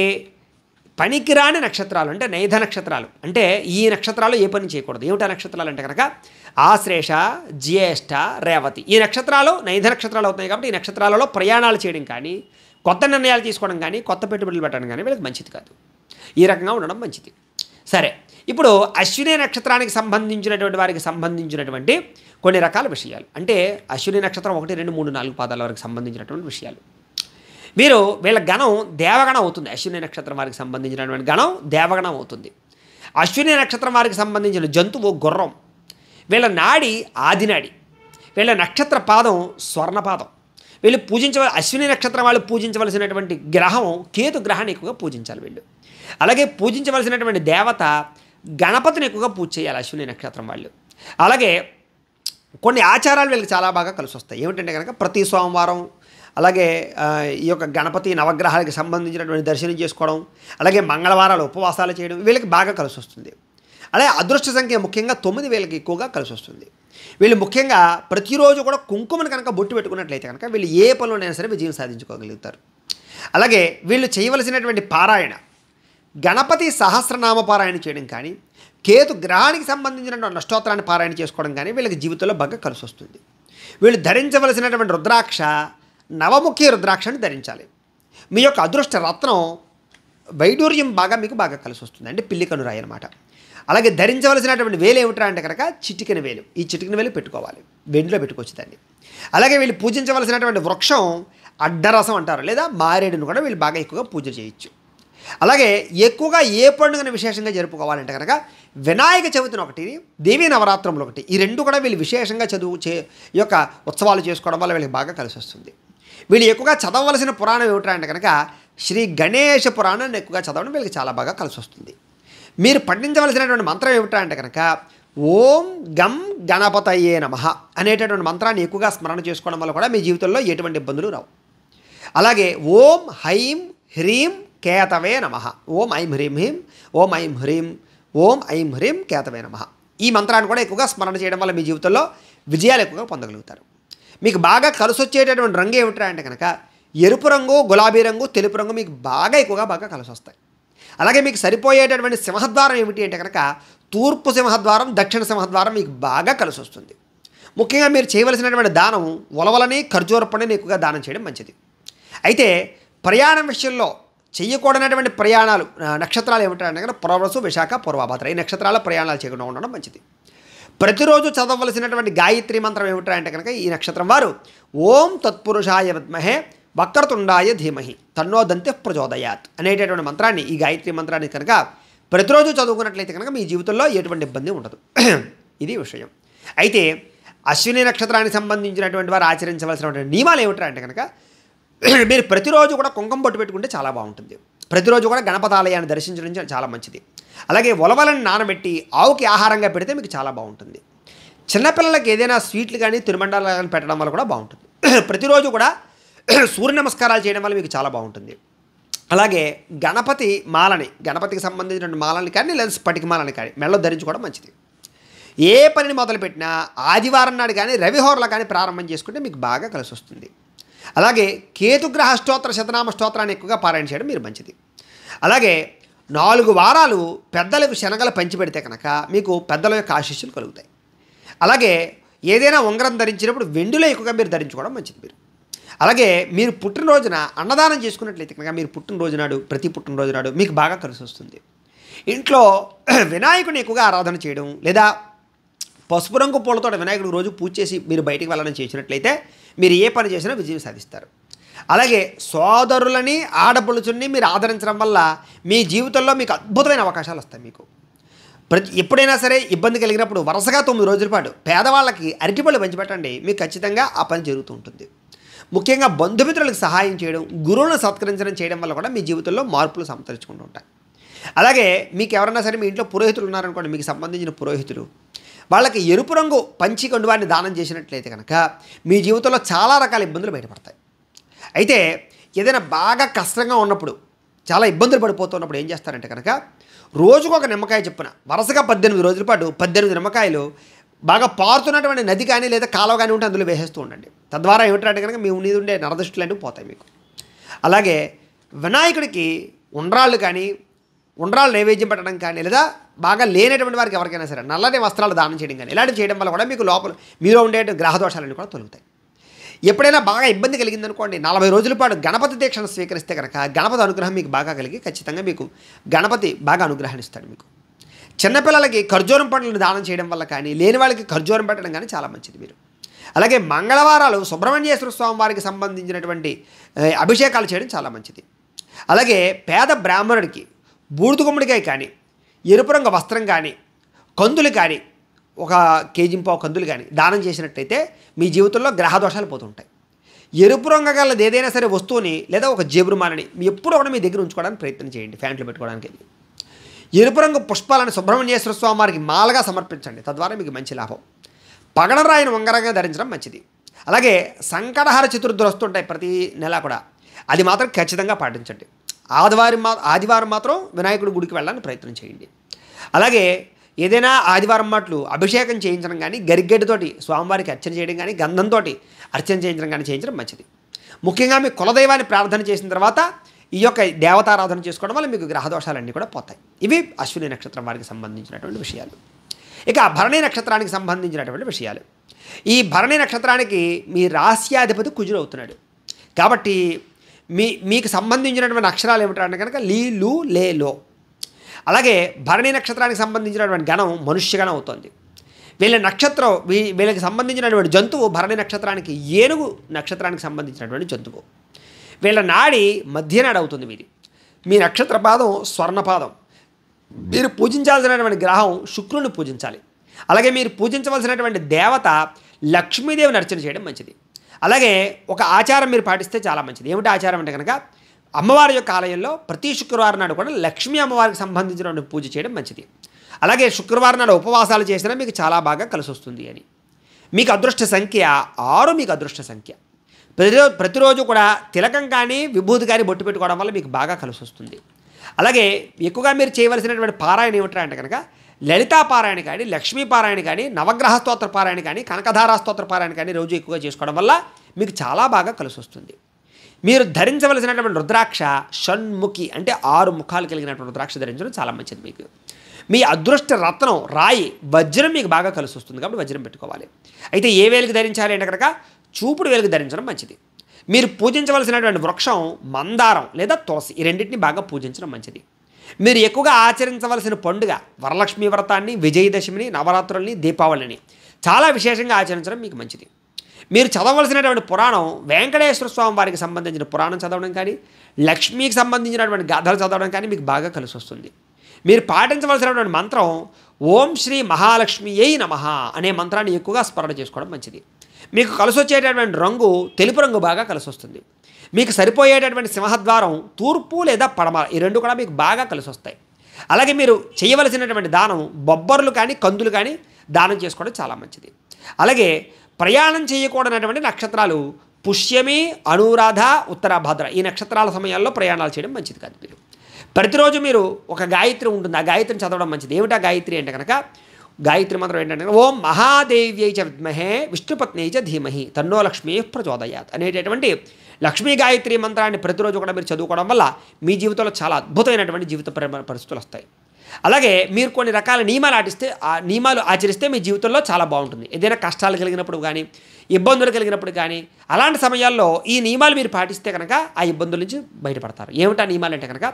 పనికిరాని నక్షత్రాలు అంటే నైధ నక్షత్రాలు అంటే ఈ నక్షత్రాలు ఏ పని చేయకూడదు ఏమిటా నక్షత్రాలు అంటే కనుక ఆశ్రేష జ్యేష్ఠ రేవతి ఈ నక్షత్రాలు నైధ నక్షత్రాలు అవుతాయి కాబట్టి ఈ నక్షత్రాలలో ప్రయాణాలు చేయడం కానీ కొత్త నిర్ణయాలు తీసుకోవడం కానీ కొత్త పెట్టుబడులు పెట్టడం కానీ వీళ్ళకి మంచిది కాదు ఈ రకంగా ఉండడం మంచిది సరే ఇప్పుడు అశ్విని నక్షత్రానికి సంబంధించినటువంటి వారికి సంబంధించినటువంటి కొన్ని రకాల విషయాలు అంటే అశ్విని నక్షత్రం ఒకటి రెండు మూడు నాలుగు పాదాల వరకు సంబంధించినటువంటి విషయాలు వీరు వీళ్ళ గణం దేవగణం అవుతుంది అశ్విని నక్షత్రం వారికి సంబంధించినటువంటి గణం దేవగణం అవుతుంది అశ్విని నక్షత్రం వారికి సంబంధించిన జంతువు గుర్రం వీళ్ళ నాడి ఆదినాడి వీళ్ళ నక్షత్ర పాదం స్వర్ణపాదం వీళ్ళు పూజించవల అశ్విని నక్షత్రం వాళ్ళు పూజించవలసినటువంటి గ్రహం కేతు గ్రహాన్ని ఎక్కువగా పూజించాలి వీళ్ళు అలాగే పూజించవలసినటువంటి దేవత గణపతిని ఎక్కువగా పూజ చేయాలి అశ్విని నక్షత్రం వాళ్ళు అలాగే కొన్ని ఆచారాలు వీళ్ళకి చాలా బాగా కలిసి వస్తాయి ఏమిటంటే కనుక ప్రతి సోమవారం అలాగే ఈ యొక్క గణపతి నవగ్రహాలకి సంబంధించినటువంటి దర్శనం చేసుకోవడం అలాగే మంగళవారాలు ఉపవాసాలు చేయడం వీళ్ళకి బాగా కలిసి వస్తుంది అలాగే అదృష్ట సంఖ్య ముఖ్యంగా తొమ్మిది వేలకి ఎక్కువగా కలిసి వస్తుంది వీళ్ళు ముఖ్యంగా ప్రతిరోజు కూడా కుంకుమను కనుక బొట్టు పెట్టుకున్నట్లయితే కనుక వీళ్ళు ఏ పనులోనైనా సరే విజయం సాధించుకోగలుగుతారు అలాగే వీళ్ళు చేయవలసినటువంటి పారాయణ గణపతి సహస్రనామ పారాయణ చేయడం కానీ కేతు గ్రహానికి సంబంధించినటువంటి అష్టోత్తరాన్ని పారాయణ చేసుకోవడం కానీ వీళ్ళకి జీవితంలో బాగా కలిసి వస్తుంది వీళ్ళు ధరించవలసినటువంటి రుద్రాక్ష నవముఖి రుద్రాక్షని ధరించాలి మీ యొక్క అదృష్ట రత్నం వైడూర్యం బాగా మీకు బాగా కలిసి వస్తుంది అంటే పిల్లి కనురాయి అనమాట అలాగే ధరించవలసినటువంటి వేలు ఏమిట్రా అంటే కనుక చిటికిన వేలు ఈ చిటికిన వేలు పెట్టుకోవాలి వెండిలో పెట్టుకోవచ్చు దాన్ని అలాగే వీళ్ళు పూజించవలసినటువంటి వృక్షం అడ్డరసం అంటారు లేదా మారేడును కూడా వీళ్ళు బాగా ఎక్కువగా పూజ చేయొచ్చు అలాగే ఎక్కువగా ఏ పండుగను విశేషంగా జరుపుకోవాలంటే కనుక వినాయక చవితిని ఒకటి దేవీ నవరాత్రంలో ఒకటి ఈ రెండు కూడా వీళ్ళు విశేషంగా చదువు చే యొక్క ఉత్సవాలు చేసుకోవడం వల్ల వీళ్ళకి బాగా కలిసి వస్తుంది వీళ్ళు ఎక్కువగా చదవలసిన పురాణం ఏమిటంటే కనుక శ్రీ గణేష పురాణాన్ని ఎక్కువగా చదవడం వీళ్ళకి చాలా బాగా కలిసి వస్తుంది మీరు పఠించవలసినటువంటి మంత్రం ఏమిటంటే కనుక ఓం గం గణపతయే నమ అనేటటువంటి మంత్రాన్ని ఎక్కువగా స్మరణ చేసుకోవడం వల్ల కూడా మీ జీవితంలో ఎటువంటి ఇబ్బందులు రావు అలాగే ఓం హైం హ్రీం కేతవే నమ ఓం ఐం హ్రీం హ్రీం ఓం ఐం హ్రీం ఓం ఐం హ్రీం కేతవే నమ ఈ మంత్రాన్ని కూడా ఎక్కువగా స్మరణ చేయడం వల్ల మీ జీవితంలో విజయాలు ఎక్కువగా పొందగలుగుతారు మీకు బాగా కలిసి వచ్చేటటువంటి రంగు ఏమిట్రా అంటే కనుక ఎరుపు రంగు గులాబీ రంగు తెలుపు రంగు మీకు బాగా ఎక్కువగా బాగా కలిసి వస్తాయి అలాగే మీకు సరిపోయేటటువంటి సింహద్వారం ఏమిటి అంటే కనుక తూర్పు సింహద్వారం దక్షిణ సింహద్వారం మీకు బాగా కలిసి వస్తుంది ముఖ్యంగా మీరు చేయవలసినటువంటి దానం ఉలవలని ఖర్జూర ఎక్కువగా దానం చేయడం మంచిది అయితే ప్రయాణం విషయంలో చేయకూడనటువంటి ప్రయాణాలు నక్షత్రాలు ఏమిటంటే కనుక పురవరసు విశాఖ పూర్వాభాద్ర ఈ నక్షత్రాల ప్రయాణాలు చేయకుండా ఉండడం మంచిది ప్రతిరోజు చదవలసినటువంటి గాయత్రి మంత్రం ఏమిటా అంటే కనుక ఈ నక్షత్రం వారు ఓం తత్పురుషాయ విద్మహే వక్రతుండాయ ధీమహి తన్నో దంతి ప్రచోదయాత్ అనేటటువంటి మంత్రాన్ని ఈ గాయత్రి మంత్రాన్ని కనుక ప్రతిరోజు చదువుకున్నట్లయితే కనుక మీ జీవితంలో ఎటువంటి ఇబ్బంది ఉండదు [clears throat] ఇది విషయం అయితే అశ్విని నక్షత్రానికి సంబంధించినటువంటి వారు ఆచరించవలసినటువంటి నియమాలు ఏమిటా అంటే కనుక [clears throat] మీరు ప్రతిరోజు కూడా కుంకం పట్టు పెట్టుకుంటే చాలా బాగుంటుంది ప్రతిరోజు కూడా గణపతాలయాన్ని దర్శించడం చాలా మంచిది అలాగే ఉలవలను నానబెట్టి ఆవుకి ఆహారంగా పెడితే మీకు చాలా బాగుంటుంది చిన్నపిల్లలకి ఏదైనా స్వీట్లు కానీ తిరుమండాలు కానీ పెట్టడం వల్ల కూడా బాగుంటుంది [clears throat] ప్రతిరోజు కూడా [clears throat] సూర్య నమస్కారాలు చేయడం వల్ల మీకు చాలా బాగుంటుంది అలాగే గణపతి మాలని గణపతికి సంబంధించిన మాలని కానీ లేదా పటికి మాలని కానీ మెళ్ళ ధరించుకోవడం మంచిది ఏ పనిని మొదలుపెట్టినా ఆదివారం నాడు కానీ రవిహోరలు కానీ ప్రారంభం చేసుకుంటే మీకు బాగా కలిసి వస్తుంది అలాగే కేతుగ్రహ స్తోత్ర శతనామ స్తోత్రాన్ని ఎక్కువగా పారాయణ చేయడం మీరు మంచిది అలాగే నాలుగు వారాలు పెద్దలకు శనగలు పంచిపెడితే కనుక మీకు పెద్దల యొక్క ఆశీస్సులు కలుగుతాయి అలాగే ఏదైనా ఉంగరం ధరించినప్పుడు వెండిలో ఎక్కువగా మీరు ధరించుకోవడం మంచిది మీరు అలాగే మీరు పుట్టినరోజున అన్నదానం చేసుకున్నట్లయితే కనుక మీరు పుట్టినరోజునాడు ప్రతి పుట్టినరోజునాడు మీకు బాగా కలిసి వస్తుంది ఇంట్లో [clears throat] వినాయకుడిని ఎక్కువగా ఆరాధన చేయడం లేదా పసుపు రంగు పూలతో వినాయకుడు రోజు పూజ చేసి మీరు బయటికి వెళ్ళడం చేసినట్లయితే మీరు ఏ పని చేసినా విజయం సాధిస్తారు అలాగే సోదరులని ఆడపడుచుని మీరు ఆదరించడం వల్ల మీ జీవితంలో మీకు అద్భుతమైన అవకాశాలు వస్తాయి మీకు ప్రతి ఎప్పుడైనా సరే ఇబ్బంది కలిగినప్పుడు వరుసగా తొమ్మిది రోజుల పాటు పేదవాళ్ళకి అరటిపళ్ళు పంచిపెట్టండి మీకు ఖచ్చితంగా ఆ పని జరుగుతూ ఉంటుంది ముఖ్యంగా బంధుమిత్రులకు సహాయం చేయడం గురువులను సత్కరించడం చేయడం వల్ల కూడా మీ జీవితంలో మార్పులు సంతరించుకుంటూ ఉంటాయి అలాగే మీకు ఎవరైనా సరే మీ ఇంట్లో పురోహితులు ఉన్నారనుకోండి మీకు సంబంధించిన పురోహితులు వాళ్ళకి ఎరుపు రంగు పంచి కండువాన్ని దానం చేసినట్లయితే కనుక మీ జీవితంలో చాలా రకాల ఇబ్బందులు బయటపడతాయి అయితే ఏదైనా బాగా కష్టంగా ఉన్నప్పుడు చాలా ఇబ్బందులు పడిపోతున్నప్పుడు ఏం చేస్తారంటే కనుక రోజుకు ఒక నిమ్మకాయ చెప్పున వరుసగా పద్దెనిమిది రోజుల పాటు పద్దెనిమిది నిమ్మకాయలు బాగా పారుతున్నటువంటి నది కానీ లేదా కాలువ కానీ ఉంటే అందులో వేసేస్తూ ఉండండి తద్వారా ఏమిటంటే కనుక మీ నీది ఉండే నరదృష్టిలు అనేవి పోతాయి మీకు అలాగే వినాయకుడికి ఉండ్రాళ్ళు కానీ ఉండరాలు నైవేద్యం పెట్టడం కానీ లేదా బాగా లేనటువంటి వారికి ఎవరికైనా సరే నల్లని వస్త్రాలు దానం చేయడం కానీ ఇలాంటివి చేయడం వల్ల కూడా మీకు లోపల మీలో ఉండే గ్రహదోషాలన్నీ కూడా తొలుగుతాయి ఎప్పుడైనా బాగా ఇబ్బంది కలిగిందనుకోండి నలభై రోజుల పాటు గణపతి దీక్షను స్వీకరిస్తే కనుక గణపతి అనుగ్రహం మీకు బాగా కలిగి ఖచ్చితంగా మీకు గణపతి బాగా అనుగ్రహాన్నిస్తాడు మీకు చిన్నపిల్లలకి ఖర్జూరం పండ్లను దానం చేయడం వల్ల కానీ లేని వాళ్ళకి ఖర్జూరం పెట్టడం కానీ చాలా మంచిది మీరు అలాగే మంగళవారాలు సుబ్రహ్మణ్యేశ్వర స్వామి వారికి సంబంధించినటువంటి అభిషేకాలు చేయడం చాలా మంచిది అలాగే పేద బ్రాహ్మణుడికి బూడిద గుమ్మడికాయ కానీ ఎరుపు రంగు వస్త్రం కానీ కందులు కానీ ఒక కేజీ పావు కందులు కానీ దానం చేసినట్టయితే మీ జీవితంలో గ్రహ దోషాలు పోతుంటాయి ఎరుపు రంగు గలది ఏదైనా సరే వస్తువుని లేదా ఒక జేబురుమాలని మీ ఎప్పుడు కూడా మీ దగ్గర ఉంచుకోవడానికి ప్రయత్నం చేయండి ఫ్యాంట్లు పెట్టుకోవడానికి ఎరుపు రంగు పుష్పాలను సుబ్రహ్మణ్యేశ్వర వారికి మాలగా సమర్పించండి తద్వారా మీకు మంచి లాభం పగడరాయిని ఉంగరంగా ధరించడం మంచిది అలాగే సంకటహార చతుర్థులు వస్తుంటాయి ప్రతి నెల కూడా అది మాత్రం ఖచ్చితంగా పాటించండి ఆదివారం మా ఆదివారం మాత్రం వినాయకుడి గుడికి వెళ్ళాలని ప్రయత్నం చేయండి అలాగే ఏదైనా ఆదివారం మాటలు అభిషేకం చేయించడం కానీ గరిగడ్డతోటి స్వామివారికి అర్చన చేయడం కానీ గంధంతో అర్చన చేయించడం కానీ చేయించడం మంచిది ముఖ్యంగా మీ కులదైవాన్ని ప్రార్థన చేసిన తర్వాత ఈ యొక్క దేవతారాధన చేసుకోవడం వల్ల మీకు గ్రహదోషాలన్నీ కూడా పోతాయి ఇవి అశ్విని నక్షత్రం వారికి సంబంధించినటువంటి విషయాలు ఇక భరణి నక్షత్రానికి సంబంధించినటువంటి విషయాలు ఈ భరణి నక్షత్రానికి మీ రాస్యాధిపతి కుజుడు అవుతున్నాడు కాబట్టి మీ మీకు సంబంధించినటువంటి అక్షరాలు ఏమిటంటే కనుక లీలు లేలో అలాగే భరణి నక్షత్రానికి సంబంధించినటువంటి గణం మనుష్య గణం అవుతుంది వీళ్ళ నక్షత్రం వీ వీళ్ళకి సంబంధించినటువంటి జంతువు భరణి నక్షత్రానికి ఏనుగు నక్షత్రానికి సంబంధించినటువంటి జంతువు వీళ్ళ నాడి మధ్యనాడు అవుతుంది మీది మీ నక్షత్ర పాదం స్వర్ణపాదం మీరు పూజించాల్సినటువంటి గ్రహం శుక్రుని పూజించాలి అలాగే మీరు పూజించవలసినటువంటి దేవత లక్ష్మీదేవిని అర్చన చేయడం మంచిది అలాగే ఒక ఆచారం మీరు పాటిస్తే చాలా మంచిది ఏమిటి ఆచారం అంటే కనుక అమ్మవారి యొక్క ఆలయంలో ప్రతి శుక్రవారం నాడు కూడా లక్ష్మీ అమ్మవారికి సంబంధించిన పూజ చేయడం మంచిది అలాగే శుక్రవారం నాడు ఉపవాసాలు చేసినా మీకు చాలా బాగా కలిసి వస్తుంది అని మీకు అదృష్ట సంఖ్య ఆరు మీకు అదృష్ట సంఖ్య ప్రతిరోజు ప్రతిరోజు కూడా తిలకం కానీ విభూతి కానీ బొట్టు పెట్టుకోవడం వల్ల మీకు బాగా కలిసి వస్తుంది అలాగే ఎక్కువగా మీరు చేయవలసినటువంటి పారాయణ ఏమిటంటే కనుక లలితాపారాయణ కానీ లక్ష్మీపారాయణ కానీ నవగ్రహ స్తోత్ర పారాయణ కానీ కనకధారా స్తోత్ర పారాయణ కానీ రోజు ఎక్కువగా చేసుకోవడం వల్ల మీకు చాలా బాగా కలిసి వస్తుంది మీరు ధరించవలసినటువంటి రుద్రాక్ష షణ్ముఖి అంటే ఆరు ముఖాలు కలిగినటువంటి రుద్రాక్ష ధరించడం చాలా మంచిది మీకు మీ అదృష్ట రత్నం రాయి వజ్రం మీకు బాగా కలిసి వస్తుంది కాబట్టి వజ్రం పెట్టుకోవాలి అయితే ఏ వేలికి ధరించాలి అంటే కనుక చూపుడు వేలికి ధరించడం మంచిది మీరు పూజించవలసినటువంటి వృక్షం మందారం లేదా తులసి ఈ రెండింటిని బాగా పూజించడం మంచిది మీరు ఎక్కువగా ఆచరించవలసిన పండుగ వరలక్ష్మి వ్రతాన్ని విజయదశమిని నవరాత్రుల్ని దీపావళిని చాలా విశేషంగా ఆచరించడం మీకు మంచిది మీరు చదవలసినటువంటి పురాణం వెంకటేశ్వర స్వామి వారికి సంబంధించిన పురాణం చదవడం కానీ లక్ష్మికి సంబంధించినటువంటి గాథలు చదవడం కానీ మీకు బాగా కలిసి వస్తుంది మీరు పాటించవలసినటువంటి మంత్రం ఓం శ్రీ మహాలక్ష్మి ఏ నమ అనే మంత్రాన్ని ఎక్కువగా స్మరణ చేసుకోవడం మంచిది మీకు కలిసి వచ్చేటటువంటి రంగు తెలుపు రంగు బాగా కలిసి వస్తుంది మీకు సరిపోయేటటువంటి సింహద్వారం తూర్పు లేదా పడమర ఈ రెండు కూడా మీకు బాగా కలిసి వస్తాయి అలాగే మీరు చేయవలసినటువంటి దానం బొబ్బర్లు కానీ కందులు కానీ దానం చేసుకోవడం చాలా మంచిది అలాగే ప్రయాణం చేయకూడనటువంటి నక్షత్రాలు పుష్యమి అనురాధ ఉత్తరాభద్ర ఈ నక్షత్రాల సమయాల్లో ప్రయాణాలు చేయడం మంచిది కాదు మీరు ప్రతిరోజు మీరు ఒక గాయత్రి ఉంటుంది ఆ గాయత్రిని చదవడం మంచిది ఏమిటా గాయత్రి అంటే కనుక గాయత్రి మంత్రం ఏంటంటే ఓం మహాదేవ్యై చ విద్మహే విష్ణుపత్నై చ ధీమహి తన్నో లక్ష్మీ ప్రచోదయాత్ అనేటటువంటి లక్ష్మీ గాయత్రి మంత్రాన్ని ప్రతిరోజు కూడా మీరు చదువుకోవడం వల్ల మీ జీవితంలో చాలా అద్భుతమైనటువంటి జీవిత పరిస్థితులు వస్తాయి అలాగే మీరు కొన్ని రకాల నియమాలు ఆటిస్తే ఆ నియమాలు ఆచరిస్తే మీ జీవితంలో చాలా బాగుంటుంది ఏదైనా కష్టాలు కలిగినప్పుడు కానీ ఇబ్బందులు కలిగినప్పుడు కానీ అలాంటి సమయాల్లో ఈ నియమాలు మీరు పాటిస్తే కనుక ఆ ఇబ్బందుల నుంచి బయటపడతారు ఏమిటా నియమాలు అంటే కనుక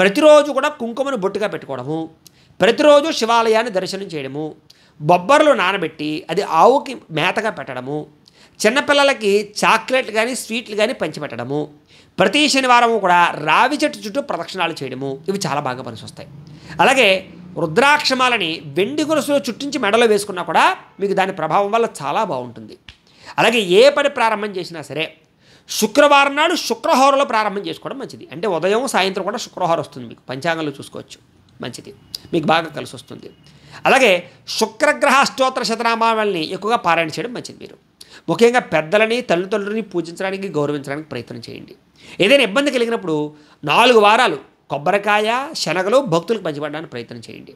ప్రతిరోజు కూడా కుంకుమను బొట్టుగా పెట్టుకోవడము ప్రతిరోజు శివాలయాన్ని దర్శనం చేయడము బొబ్బర్లు నానబెట్టి అది ఆవుకి మేతగా పెట్టడము చిన్నపిల్లలకి చాక్లెట్లు కానీ స్వీట్లు కానీ పంచిపెట్టడము ప్రతి శనివారం కూడా రావి చెట్టు చుట్టూ ప్రదక్షిణాలు చేయడము ఇవి చాలా బాగా పనిచొస్తాయి అలాగే రుద్రాక్షమాలని వెండి గొలుసులో చుట్టించి మెడలో వేసుకున్నా కూడా మీకు దాని ప్రభావం వల్ల చాలా బాగుంటుంది అలాగే ఏ పని ప్రారంభం చేసినా సరే శుక్రవారం నాడు శుక్రహోరలో ప్రారంభం చేసుకోవడం మంచిది అంటే ఉదయం సాయంత్రం కూడా శుక్రహోర వస్తుంది మీకు పంచాంగంలో చూసుకోవచ్చు మంచిది మీకు బాగా కలిసి వస్తుంది అలాగే శుక్రగ్రహ అష్టోత్తర శతనామాలని ఎక్కువగా పారాయణ చేయడం మంచిది మీరు ముఖ్యంగా పెద్దలని తల్లిదండ్రులని పూజించడానికి గౌరవించడానికి ప్రయత్నం చేయండి ఏదైనా ఇబ్బంది కలిగినప్పుడు నాలుగు వారాలు కొబ్బరికాయ శనగలు భక్తులకు పంచిపడడానికి ప్రయత్నం చేయండి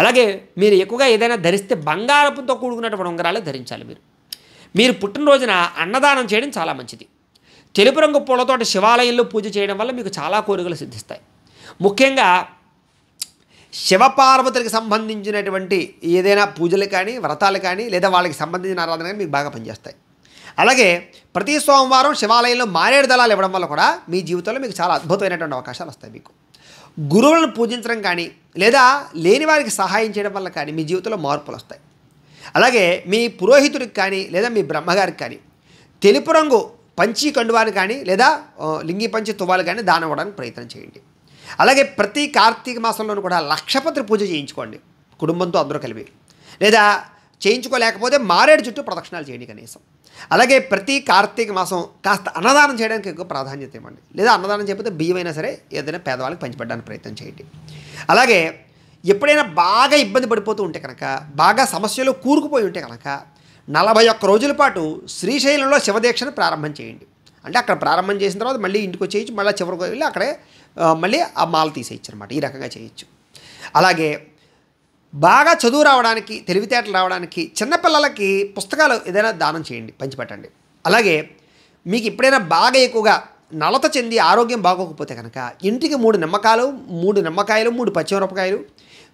అలాగే మీరు ఎక్కువగా ఏదైనా ధరిస్తే బంగారపుతో కూడుకున్నటువంటి ఉంగరాలు ధరించాలి మీరు మీరు పుట్టినరోజున అన్నదానం చేయడం చాలా మంచిది తెలుపు రంగు పూలతోటి శివాలయంలో పూజ చేయడం వల్ల మీకు చాలా కోరికలు సిద్ధిస్తాయి ముఖ్యంగా శివపార్వతులకు సంబంధించినటువంటి ఏదైనా పూజలు కానీ వ్రతాలు కానీ లేదా వాళ్ళకి సంబంధించిన ఆరాధన కానీ మీకు బాగా పనిచేస్తాయి అలాగే ప్రతి సోమవారం శివాలయంలో మారేడు దళాలు ఇవ్వడం వల్ల కూడా మీ జీవితంలో మీకు చాలా అద్భుతమైనటువంటి అవకాశాలు వస్తాయి మీకు గురువులను పూజించడం కానీ లేదా లేని వారికి సహాయం చేయడం వల్ల కానీ మీ జీవితంలో మార్పులు వస్తాయి అలాగే మీ పురోహితుడికి కానీ లేదా మీ బ్రహ్మగారికి కానీ తెలుపు రంగు పంచి కండువాలు కానీ లేదా లింగి పంచి తువ్వాలు కానీ దానం అవ్వడానికి ప్రయత్నం చేయండి అలాగే ప్రతి కార్తీక మాసంలోనూ కూడా లక్షపత్రి పూజ చేయించుకోండి కుటుంబంతో అందరూ కలిపి లేదా చేయించుకోలేకపోతే మారేడు చుట్టూ ప్రదక్షిణాలు చేయండి కనీసం అలాగే ప్రతి కార్తీక మాసం కాస్త అన్నదానం చేయడానికి ఎక్కువ ప్రాధాన్యత ఇవ్వండి లేదా అన్నదానం చేయకపోతే బియ్యమైనా సరే ఏదైనా పేదవాళ్ళకి పంచిపెట్టడానికి ప్రయత్నం చేయండి అలాగే ఎప్పుడైనా బాగా ఇబ్బంది పడిపోతూ ఉంటే కనుక బాగా సమస్యలు కూరుకుపోయి ఉంటే కనుక నలభై ఒక్క రోజుల పాటు శ్రీశైలంలో శివదీక్షను ప్రారంభం చేయండి అంటే అక్కడ ప్రారంభం చేసిన తర్వాత మళ్ళీ ఇంటికి వచ్చేసి మళ్ళీ చివరికి వెళ్ళి అక్కడే మళ్ళీ ఆ మాల తీసేయచ్చు అనమాట ఈ రకంగా చేయొచ్చు అలాగే బాగా చదువు రావడానికి తెలివితేటలు రావడానికి చిన్నపిల్లలకి పుస్తకాలు ఏదైనా దానం చేయండి పంచిపెట్టండి అలాగే మీకు ఎప్పుడైనా బాగా ఎక్కువగా నలత చెంది ఆరోగ్యం బాగోకపోతే కనుక ఇంటికి మూడు నిమ్మకాయలు మూడు నిమ్మకాయలు మూడు పచ్చిమిరపకాయలు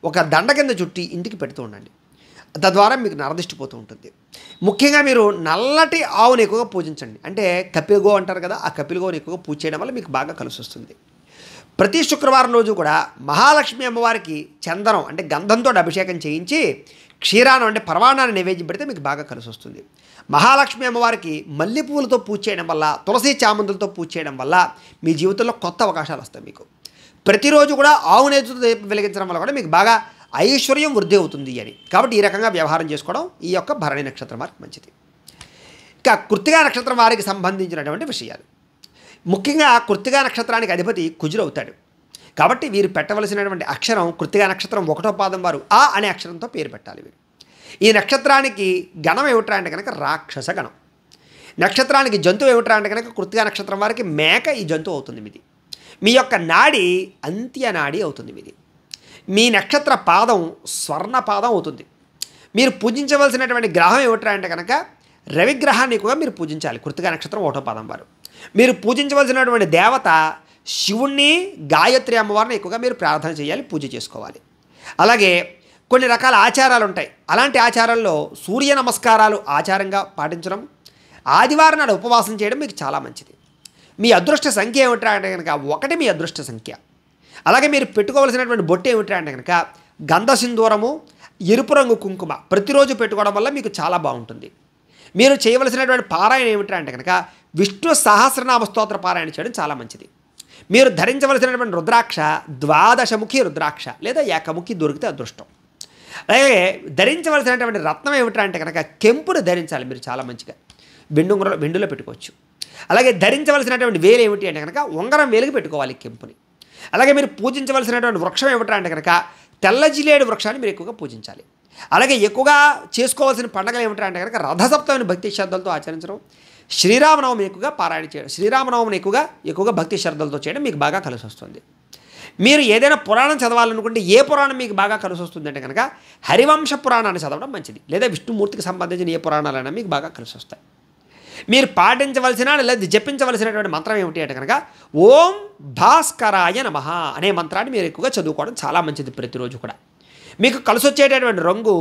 ఒక దండ కింద చుట్టి ఇంటికి పెడుతూ ఉండండి తద్వారా మీకు నరదిష్టిపోతూ ఉంటుంది ముఖ్యంగా మీరు నల్లటి ఆవుని ఎక్కువగా పూజించండి అంటే కపిల్గో అంటారు కదా ఆ కపిల్గోని ఎక్కువగా పూజ చేయడం వల్ల మీకు బాగా కలిసి వస్తుంది ప్రతి శుక్రవారం రోజు కూడా మహాలక్ష్మి అమ్మవారికి చందనం అంటే గంధంతో అభిషేకం చేయించి క్షీరానం అంటే పర్వాణాన్ని నైవేద్యం పెడితే మీకు బాగా కలిసి వస్తుంది మహాలక్ష్మి అమ్మవారికి మల్లెపూలతో పూజ చేయడం వల్ల తులసి చామంతులతో పూజ చేయడం వల్ల మీ జీవితంలో కొత్త అవకాశాలు వస్తాయి మీకు ప్రతిరోజు కూడా ఆవు నేతృత్వ వెలిగించడం వల్ల కూడా మీకు బాగా ఐశ్వర్యం వృద్ధి అవుతుంది అని కాబట్టి ఈ రకంగా వ్యవహారం చేసుకోవడం ఈ యొక్క భరణి నక్షత్రం వారికి మంచిది ఇక కృతిగా నక్షత్రం వారికి సంబంధించినటువంటి విషయాలు ముఖ్యంగా కృత్తిగా నక్షత్రానికి అధిపతి అవుతాడు కాబట్టి వీరు పెట్టవలసినటువంటి అక్షరం కృత్తిగా నక్షత్రం ఒకటో పాదం వారు ఆ అనే అక్షరంతో పేరు పెట్టాలి వీరు ఈ నక్షత్రానికి గణం ఏమిట్రా అంటే కనుక రాక్షస గణం నక్షత్రానికి జంతువు ఏమిట్రా అంటే కనుక కృత్తిగా నక్షత్రం వారికి మేక ఈ జంతువు అవుతుంది మీది మీ యొక్క నాడి నాడి అవుతుంది మీది మీ నక్షత్ర పాదం స్వర్ణ పాదం అవుతుంది మీరు పూజించవలసినటువంటి గ్రహం ఏమిట్రా అంటే కనుక రవిగ్రహాన్ని కూడా మీరు పూజించాలి కృతిగా నక్షత్రం ఒకటో పాదం వారు మీరు పూజించవలసినటువంటి దేవత శివుణ్ణి గాయత్రి అమ్మవారిని ఎక్కువగా మీరు ప్రార్థన చేయాలి పూజ చేసుకోవాలి అలాగే కొన్ని రకాల ఆచారాలు ఉంటాయి అలాంటి ఆచారాల్లో సూర్య నమస్కారాలు ఆచారంగా పాటించడం ఆదివారం నాడు ఉపవాసం చేయడం మీకు చాలా మంచిది మీ అదృష్ట సంఖ్య ఏమిటా అంటే కనుక ఒకటి మీ అదృష్ట సంఖ్య అలాగే మీరు పెట్టుకోవలసినటువంటి బొట్టు ఏమిటా అంటే కనుక గంధ సింధూరము ఎరుపు రంగు కుంకుమ ప్రతిరోజు పెట్టుకోవడం వల్ల మీకు చాలా బాగుంటుంది మీరు చేయవలసినటువంటి పారాయణ ఏమిటా అంటే కనుక విష్ణు సహస్రనామ స్తోత్ర పారాయణ చేయడం చాలా మంచిది మీరు ధరించవలసినటువంటి రుద్రాక్ష ద్వాదశముఖి రుద్రాక్ష లేదా ఏకముఖి దొరికితే అదృష్టం అలాగే ధరించవలసినటువంటి రత్నం ఏమిటంటే కనుక కెంపును ధరించాలి మీరు చాలా మంచిగా వెండుంగరలో వెండులో పెట్టుకోవచ్చు అలాగే ధరించవలసినటువంటి వేలు ఏమిటి అంటే కనుక ఉంగరం వేలుకి పెట్టుకోవాలి కెంపుని అలాగే మీరు పూజించవలసినటువంటి వృక్షం అంటే కనుక తెల్ల జిలేడు వృక్షాన్ని మీరు ఎక్కువగా పూజించాలి అలాగే ఎక్కువగా చేసుకోవాల్సిన పండగలు ఏమిటంటే కనుక రథసప్తమైన భక్తి శ్రద్ధలతో ఆచరించడం శ్రీరామనవమి ఎక్కువగా పారాయణ చేయడం శ్రీరామనవమిని ఎక్కువగా ఎక్కువగా భక్తి శ్రద్ధలతో చేయడం మీకు బాగా కలిసి వస్తుంది మీరు ఏదైనా పురాణం చదవాలనుకుంటే ఏ పురాణం మీకు బాగా కలిసి వస్తుందంటే కనుక హరివంశ పురాణాన్ని చదవడం మంచిది లేదా విష్ణుమూర్తికి సంబంధించిన ఏ పురాణాలైనా మీకు బాగా కలిసి వస్తాయి మీరు పాటించవలసిన లేదా జపించవలసినటువంటి మంత్రం ఏమిటి అంటే కనుక ఓం భాస్కరాయ నమ అనే మంత్రాన్ని మీరు ఎక్కువగా చదువుకోవడం చాలా మంచిది ప్రతిరోజు కూడా మీకు కలిసి వచ్చేటటువంటి రంగు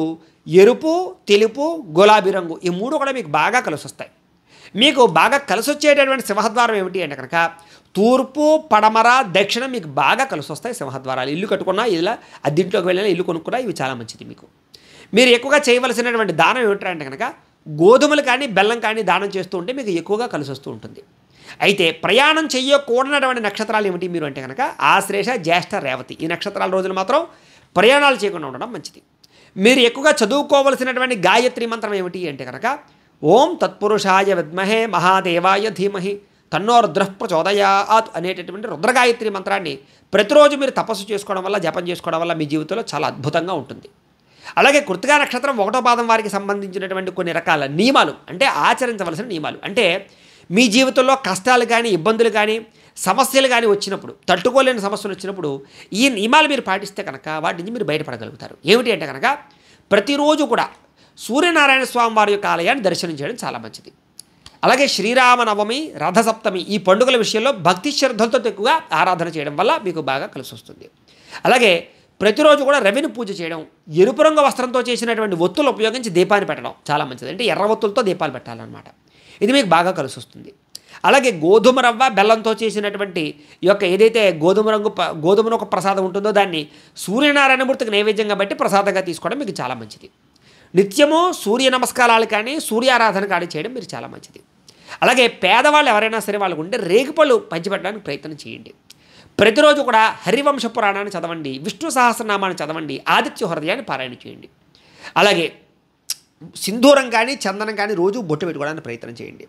ఎరుపు తెలుపు గులాబీ రంగు ఈ మూడు కూడా మీకు బాగా కలిసి వస్తాయి మీకు బాగా వచ్చేటటువంటి సింహద్వారం ఏమిటి అంటే కనుక తూర్పు పడమర దక్షిణ మీకు బాగా కలిసి వస్తాయి సింహద్వారాలు ఇల్లు కట్టుకున్నా ఇలా అద్దీంట్లోకి వెళ్ళినా ఇల్లు కొనుక్కున్నా ఇవి చాలా మంచిది మీకు మీరు ఎక్కువగా చేయవలసినటువంటి దానం ఏమిటంటే కనుక గోధుమలు కానీ బెల్లం కానీ దానం చేస్తూ ఉంటే మీకు ఎక్కువగా కలిసి వస్తూ ఉంటుంది అయితే ప్రయాణం చేయకూడనటువంటి నక్షత్రాలు ఏమిటి మీరు అంటే కనుక ఆశ్రేష జ్యేష్ఠ రేవతి ఈ నక్షత్రాల రోజులు మాత్రం ప్రయాణాలు చేయకుండా ఉండడం మంచిది మీరు ఎక్కువగా చదువుకోవలసినటువంటి గాయత్రి మంత్రం ఏమిటి అంటే కనుక ఓం తత్పురుషాయ విద్మహే మహాదేవాయ ధీమహి తన్నోరుద్రః ప్రచోదయాత్ అనేటటువంటి రుద్రగాయత్రి మంత్రాన్ని ప్రతిరోజు మీరు తపస్సు చేసుకోవడం వల్ల జపం చేసుకోవడం వల్ల మీ జీవితంలో చాలా అద్భుతంగా ఉంటుంది అలాగే కృతికా నక్షత్రం ఒకటో పాదం వారికి సంబంధించినటువంటి కొన్ని రకాల నియమాలు అంటే ఆచరించవలసిన నియమాలు అంటే మీ జీవితంలో కష్టాలు కానీ ఇబ్బందులు కానీ సమస్యలు కానీ వచ్చినప్పుడు తట్టుకోలేని సమస్యలు వచ్చినప్పుడు ఈ నియమాలు మీరు పాటిస్తే కనుక వాటి నుంచి మీరు బయటపడగలుగుతారు ఏమిటి అంటే కనుక ప్రతిరోజు కూడా సూర్యనారాయణ స్వామి వారి యొక్క ఆలయాన్ని దర్శనం చేయడం చాలా మంచిది అలాగే శ్రీరామనవమి రథసప్తమి ఈ పండుగల విషయంలో భక్తి శ్రద్ధలతో ఎక్కువగా ఆరాధన చేయడం వల్ల మీకు బాగా కలిసి వస్తుంది అలాగే ప్రతిరోజు కూడా రవిని పూజ చేయడం ఎరుపు రంగు వస్త్రంతో చేసినటువంటి ఒత్తులు ఉపయోగించి దీపాన్ని పెట్టడం చాలా మంచిది అంటే ఎర్ర ఒత్తులతో దీపాలు పెట్టాలన్నమాట ఇది మీకు బాగా కలిసి వస్తుంది అలాగే గోధుమ రవ్వ బెల్లంతో చేసినటువంటి యొక్క ఏదైతే గోధుమ రంగు గోధుమను ఒక ప్రసాదం ఉంటుందో దాన్ని సూర్యనారాయణమూర్తికి నైవేద్యంగా బట్టి ప్రసాదంగా తీసుకోవడం మీకు చాలా మంచిది నిత్యము సూర్య నమస్కారాలు కానీ సూర్యారాధన కానీ చేయడం మీరు చాలా మంచిది అలాగే పేదవాళ్ళు ఎవరైనా సరే వాళ్ళకు ఉంటే రేగుపళ్ళు పంచిపెట్టడానికి ప్రయత్నం చేయండి ప్రతిరోజు కూడా హరివంశ పురాణాన్ని చదవండి విష్ణు సహస్రనామాన్ని చదవండి ఆదిత్య హృదయాన్ని పారాయణ చేయండి అలాగే సింధూరం కానీ చందనం కానీ రోజు బొట్టు పెట్టుకోవడానికి ప్రయత్నం చేయండి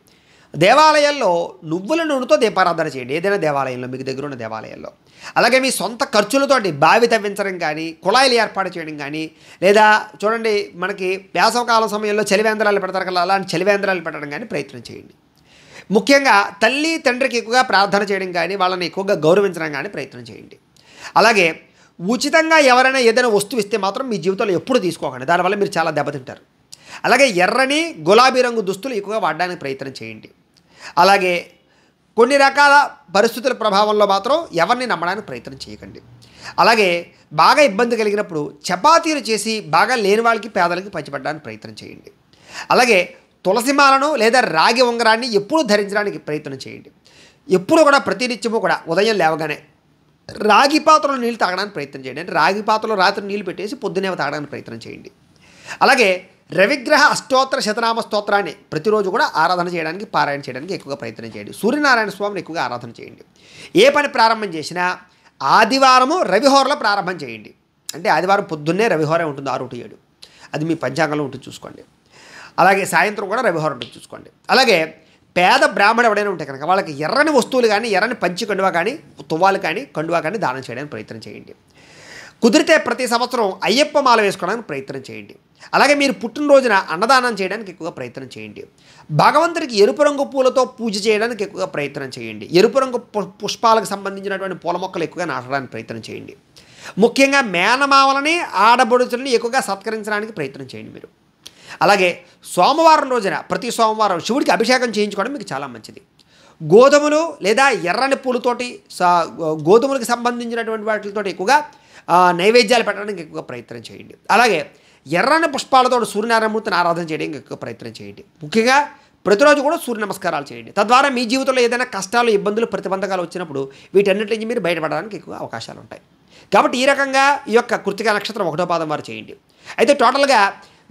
దేవాలయాల్లో నువ్వుల నూనెతో దీపారాధన చేయండి ఏదైనా దేవాలయంలో మీకు దగ్గర ఉన్న దేవాలయంలో అలాగే మీ సొంత ఖర్చులతోటి బావి తవ్వించడం కానీ కుళాయిలు ఏర్పాటు చేయడం కానీ లేదా చూడండి మనకి వ్యాసవకాల సమయంలో చలివేంద్రాలు పెడతారు కదా అలాంటి చలివేంద్రాలు పెట్టడం కానీ ప్రయత్నం చేయండి ముఖ్యంగా తల్లి తండ్రికి ఎక్కువగా ప్రార్థన చేయడం కానీ వాళ్ళని ఎక్కువగా గౌరవించడం కానీ ప్రయత్నం చేయండి అలాగే ఉచితంగా ఎవరైనా ఏదైనా వస్తువు ఇస్తే మాత్రం మీ జీవితంలో ఎప్పుడు తీసుకోకండి దానివల్ల మీరు చాలా దెబ్బతింటారు అలాగే ఎర్రని గులాబీ రంగు దుస్తులు ఎక్కువగా వాడడానికి ప్రయత్నం చేయండి అలాగే కొన్ని రకాల పరిస్థితుల ప్రభావంలో మాత్రం ఎవరిని నమ్మడానికి ప్రయత్నం చేయకండి అలాగే బాగా ఇబ్బంది కలిగినప్పుడు చపాతీలు చేసి బాగా లేని వాళ్ళకి పేదలకి పంచిపెట్టడానికి ప్రయత్నం చేయండి అలాగే తులసిమాలను లేదా రాగి ఉంగరాన్ని ఎప్పుడూ ధరించడానికి ప్రయత్నం చేయండి ఎప్పుడూ కూడా ప్రతినిత్యము కూడా ఉదయం లేవగానే రాగి పాత్రలో నీళ్ళు తాగడానికి ప్రయత్నం చేయండి అంటే రాగి పాత్రలో రాత్రి నీళ్ళు పెట్టేసి పొద్దునేవ తాగడానికి ప్రయత్నం చేయండి అలాగే రవిగ్రహ అష్టోత్తర శతనామ స్తోత్రాన్ని ప్రతిరోజు కూడా ఆరాధన చేయడానికి పారాయణ చేయడానికి ఎక్కువగా ప్రయత్నం చేయండి సూర్యనారాయణ స్వామిని ఎక్కువగా ఆరాధన చేయండి ఏ పని ప్రారంభం చేసినా ఆదివారము రవిహోరలో ప్రారంభం చేయండి అంటే ఆదివారం పొద్దున్నే రవిహోరే ఉంటుంది ఆరు టు ఏడు అది మీ పంచాంగంలో ఉంటుంది చూసుకోండి అలాగే సాయంత్రం కూడా రవిహోర ఉంటుంది చూసుకోండి అలాగే పేద బ్రాహ్మణ ఎవడైనా ఉంటే కనుక వాళ్ళకి ఎర్రని వస్తువులు కానీ ఎర్రని పంచి కండువా కానీ తువ్వాలు కానీ కండువా కానీ దానం చేయడానికి ప్రయత్నం చేయండి కుదిరితే ప్రతి సంవత్సరం అయ్యప్ప మాల వేసుకోవడానికి ప్రయత్నం చేయండి అలాగే మీరు పుట్టినరోజున అన్నదానం చేయడానికి ఎక్కువగా ప్రయత్నం చేయండి భగవంతుడికి ఎరుపు రంగు పూలతో పూజ చేయడానికి ఎక్కువగా ప్రయత్నం చేయండి ఎరుపు రంగు పుష్పాలకు సంబంధించినటువంటి పూల మొక్కలు ఎక్కువగా నాటడానికి ప్రయత్నం చేయండి ముఖ్యంగా మేనమావలని ఆడబడుచులని ఎక్కువగా సత్కరించడానికి ప్రయత్నం చేయండి మీరు అలాగే సోమవారం రోజున ప్రతి సోమవారం శివుడికి అభిషేకం చేయించుకోవడం మీకు చాలా మంచిది గోధుమలు లేదా ఎర్రని పూలతోటి గోధుమలకు సంబంధించినటువంటి వాటితోటి ఎక్కువగా నైవేద్యాలు పెట్టడానికి ఎక్కువగా ప్రయత్నం చేయండి అలాగే ఎర్రని పుష్పాలతో సూర్యనారాయణమూర్తిని ఆరాధన చేయడానికి ఎక్కువ ప్రయత్నం చేయండి ముఖ్యంగా ప్రతిరోజు కూడా సూర్య నమస్కారాలు చేయండి తద్వారా మీ జీవితంలో ఏదైనా కష్టాలు ఇబ్బందులు ప్రతిబంధకాలు వచ్చినప్పుడు వీటన్నిటి నుంచి మీరు బయటపడడానికి ఎక్కువ అవకాశాలు ఉంటాయి కాబట్టి ఈ రకంగా ఈ యొక్క కృతిక నక్షత్రం ఒకటో పాదం వారు చేయండి అయితే టోటల్గా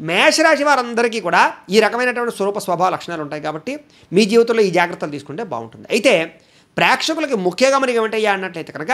మేషరాశి వారందరికీ కూడా ఈ రకమైనటువంటి స్వరూప స్వభావ లక్షణాలు ఉంటాయి కాబట్టి మీ జీవితంలో ఈ జాగ్రత్తలు తీసుకుంటే బాగుంటుంది అయితే ప్రేక్షకులకి ముఖ్యంగా మనకి ఏమిటయ్యా అన్నట్లయితే కనుక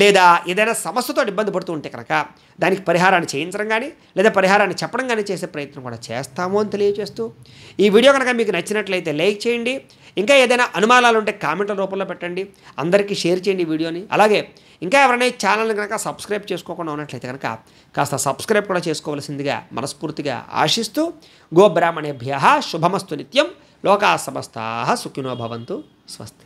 లేదా ఏదైనా సమస్యతో ఇబ్బంది పడుతూ ఉంటే కనుక దానికి పరిహారాన్ని చేయించడం కానీ లేదా పరిహారాన్ని చెప్పడం కానీ చేసే ప్రయత్నం కూడా చేస్తాము అని తెలియజేస్తూ ఈ వీడియో కనుక మీకు నచ్చినట్లయితే లైక్ చేయండి ఇంకా ఏదైనా అనుమానాలు ఉంటే కామెంట్ల రూపంలో పెట్టండి అందరికీ షేర్ చేయండి వీడియోని అలాగే ఇంకా ఎవరైనా ఛానల్ని కనుక సబ్స్క్రైబ్ చేసుకోకుండా ఉన్నట్లయితే కనుక కాస్త సబ్స్క్రైబ్ కూడా చేసుకోవాల్సిందిగా మనస్ఫూర్తిగా ఆశిస్తూ గోబ్రాహ్మణేభ్య శుభమస్తు నిత్యం లోకా సమస్తా సుఖినో భవంతు స్వస్తి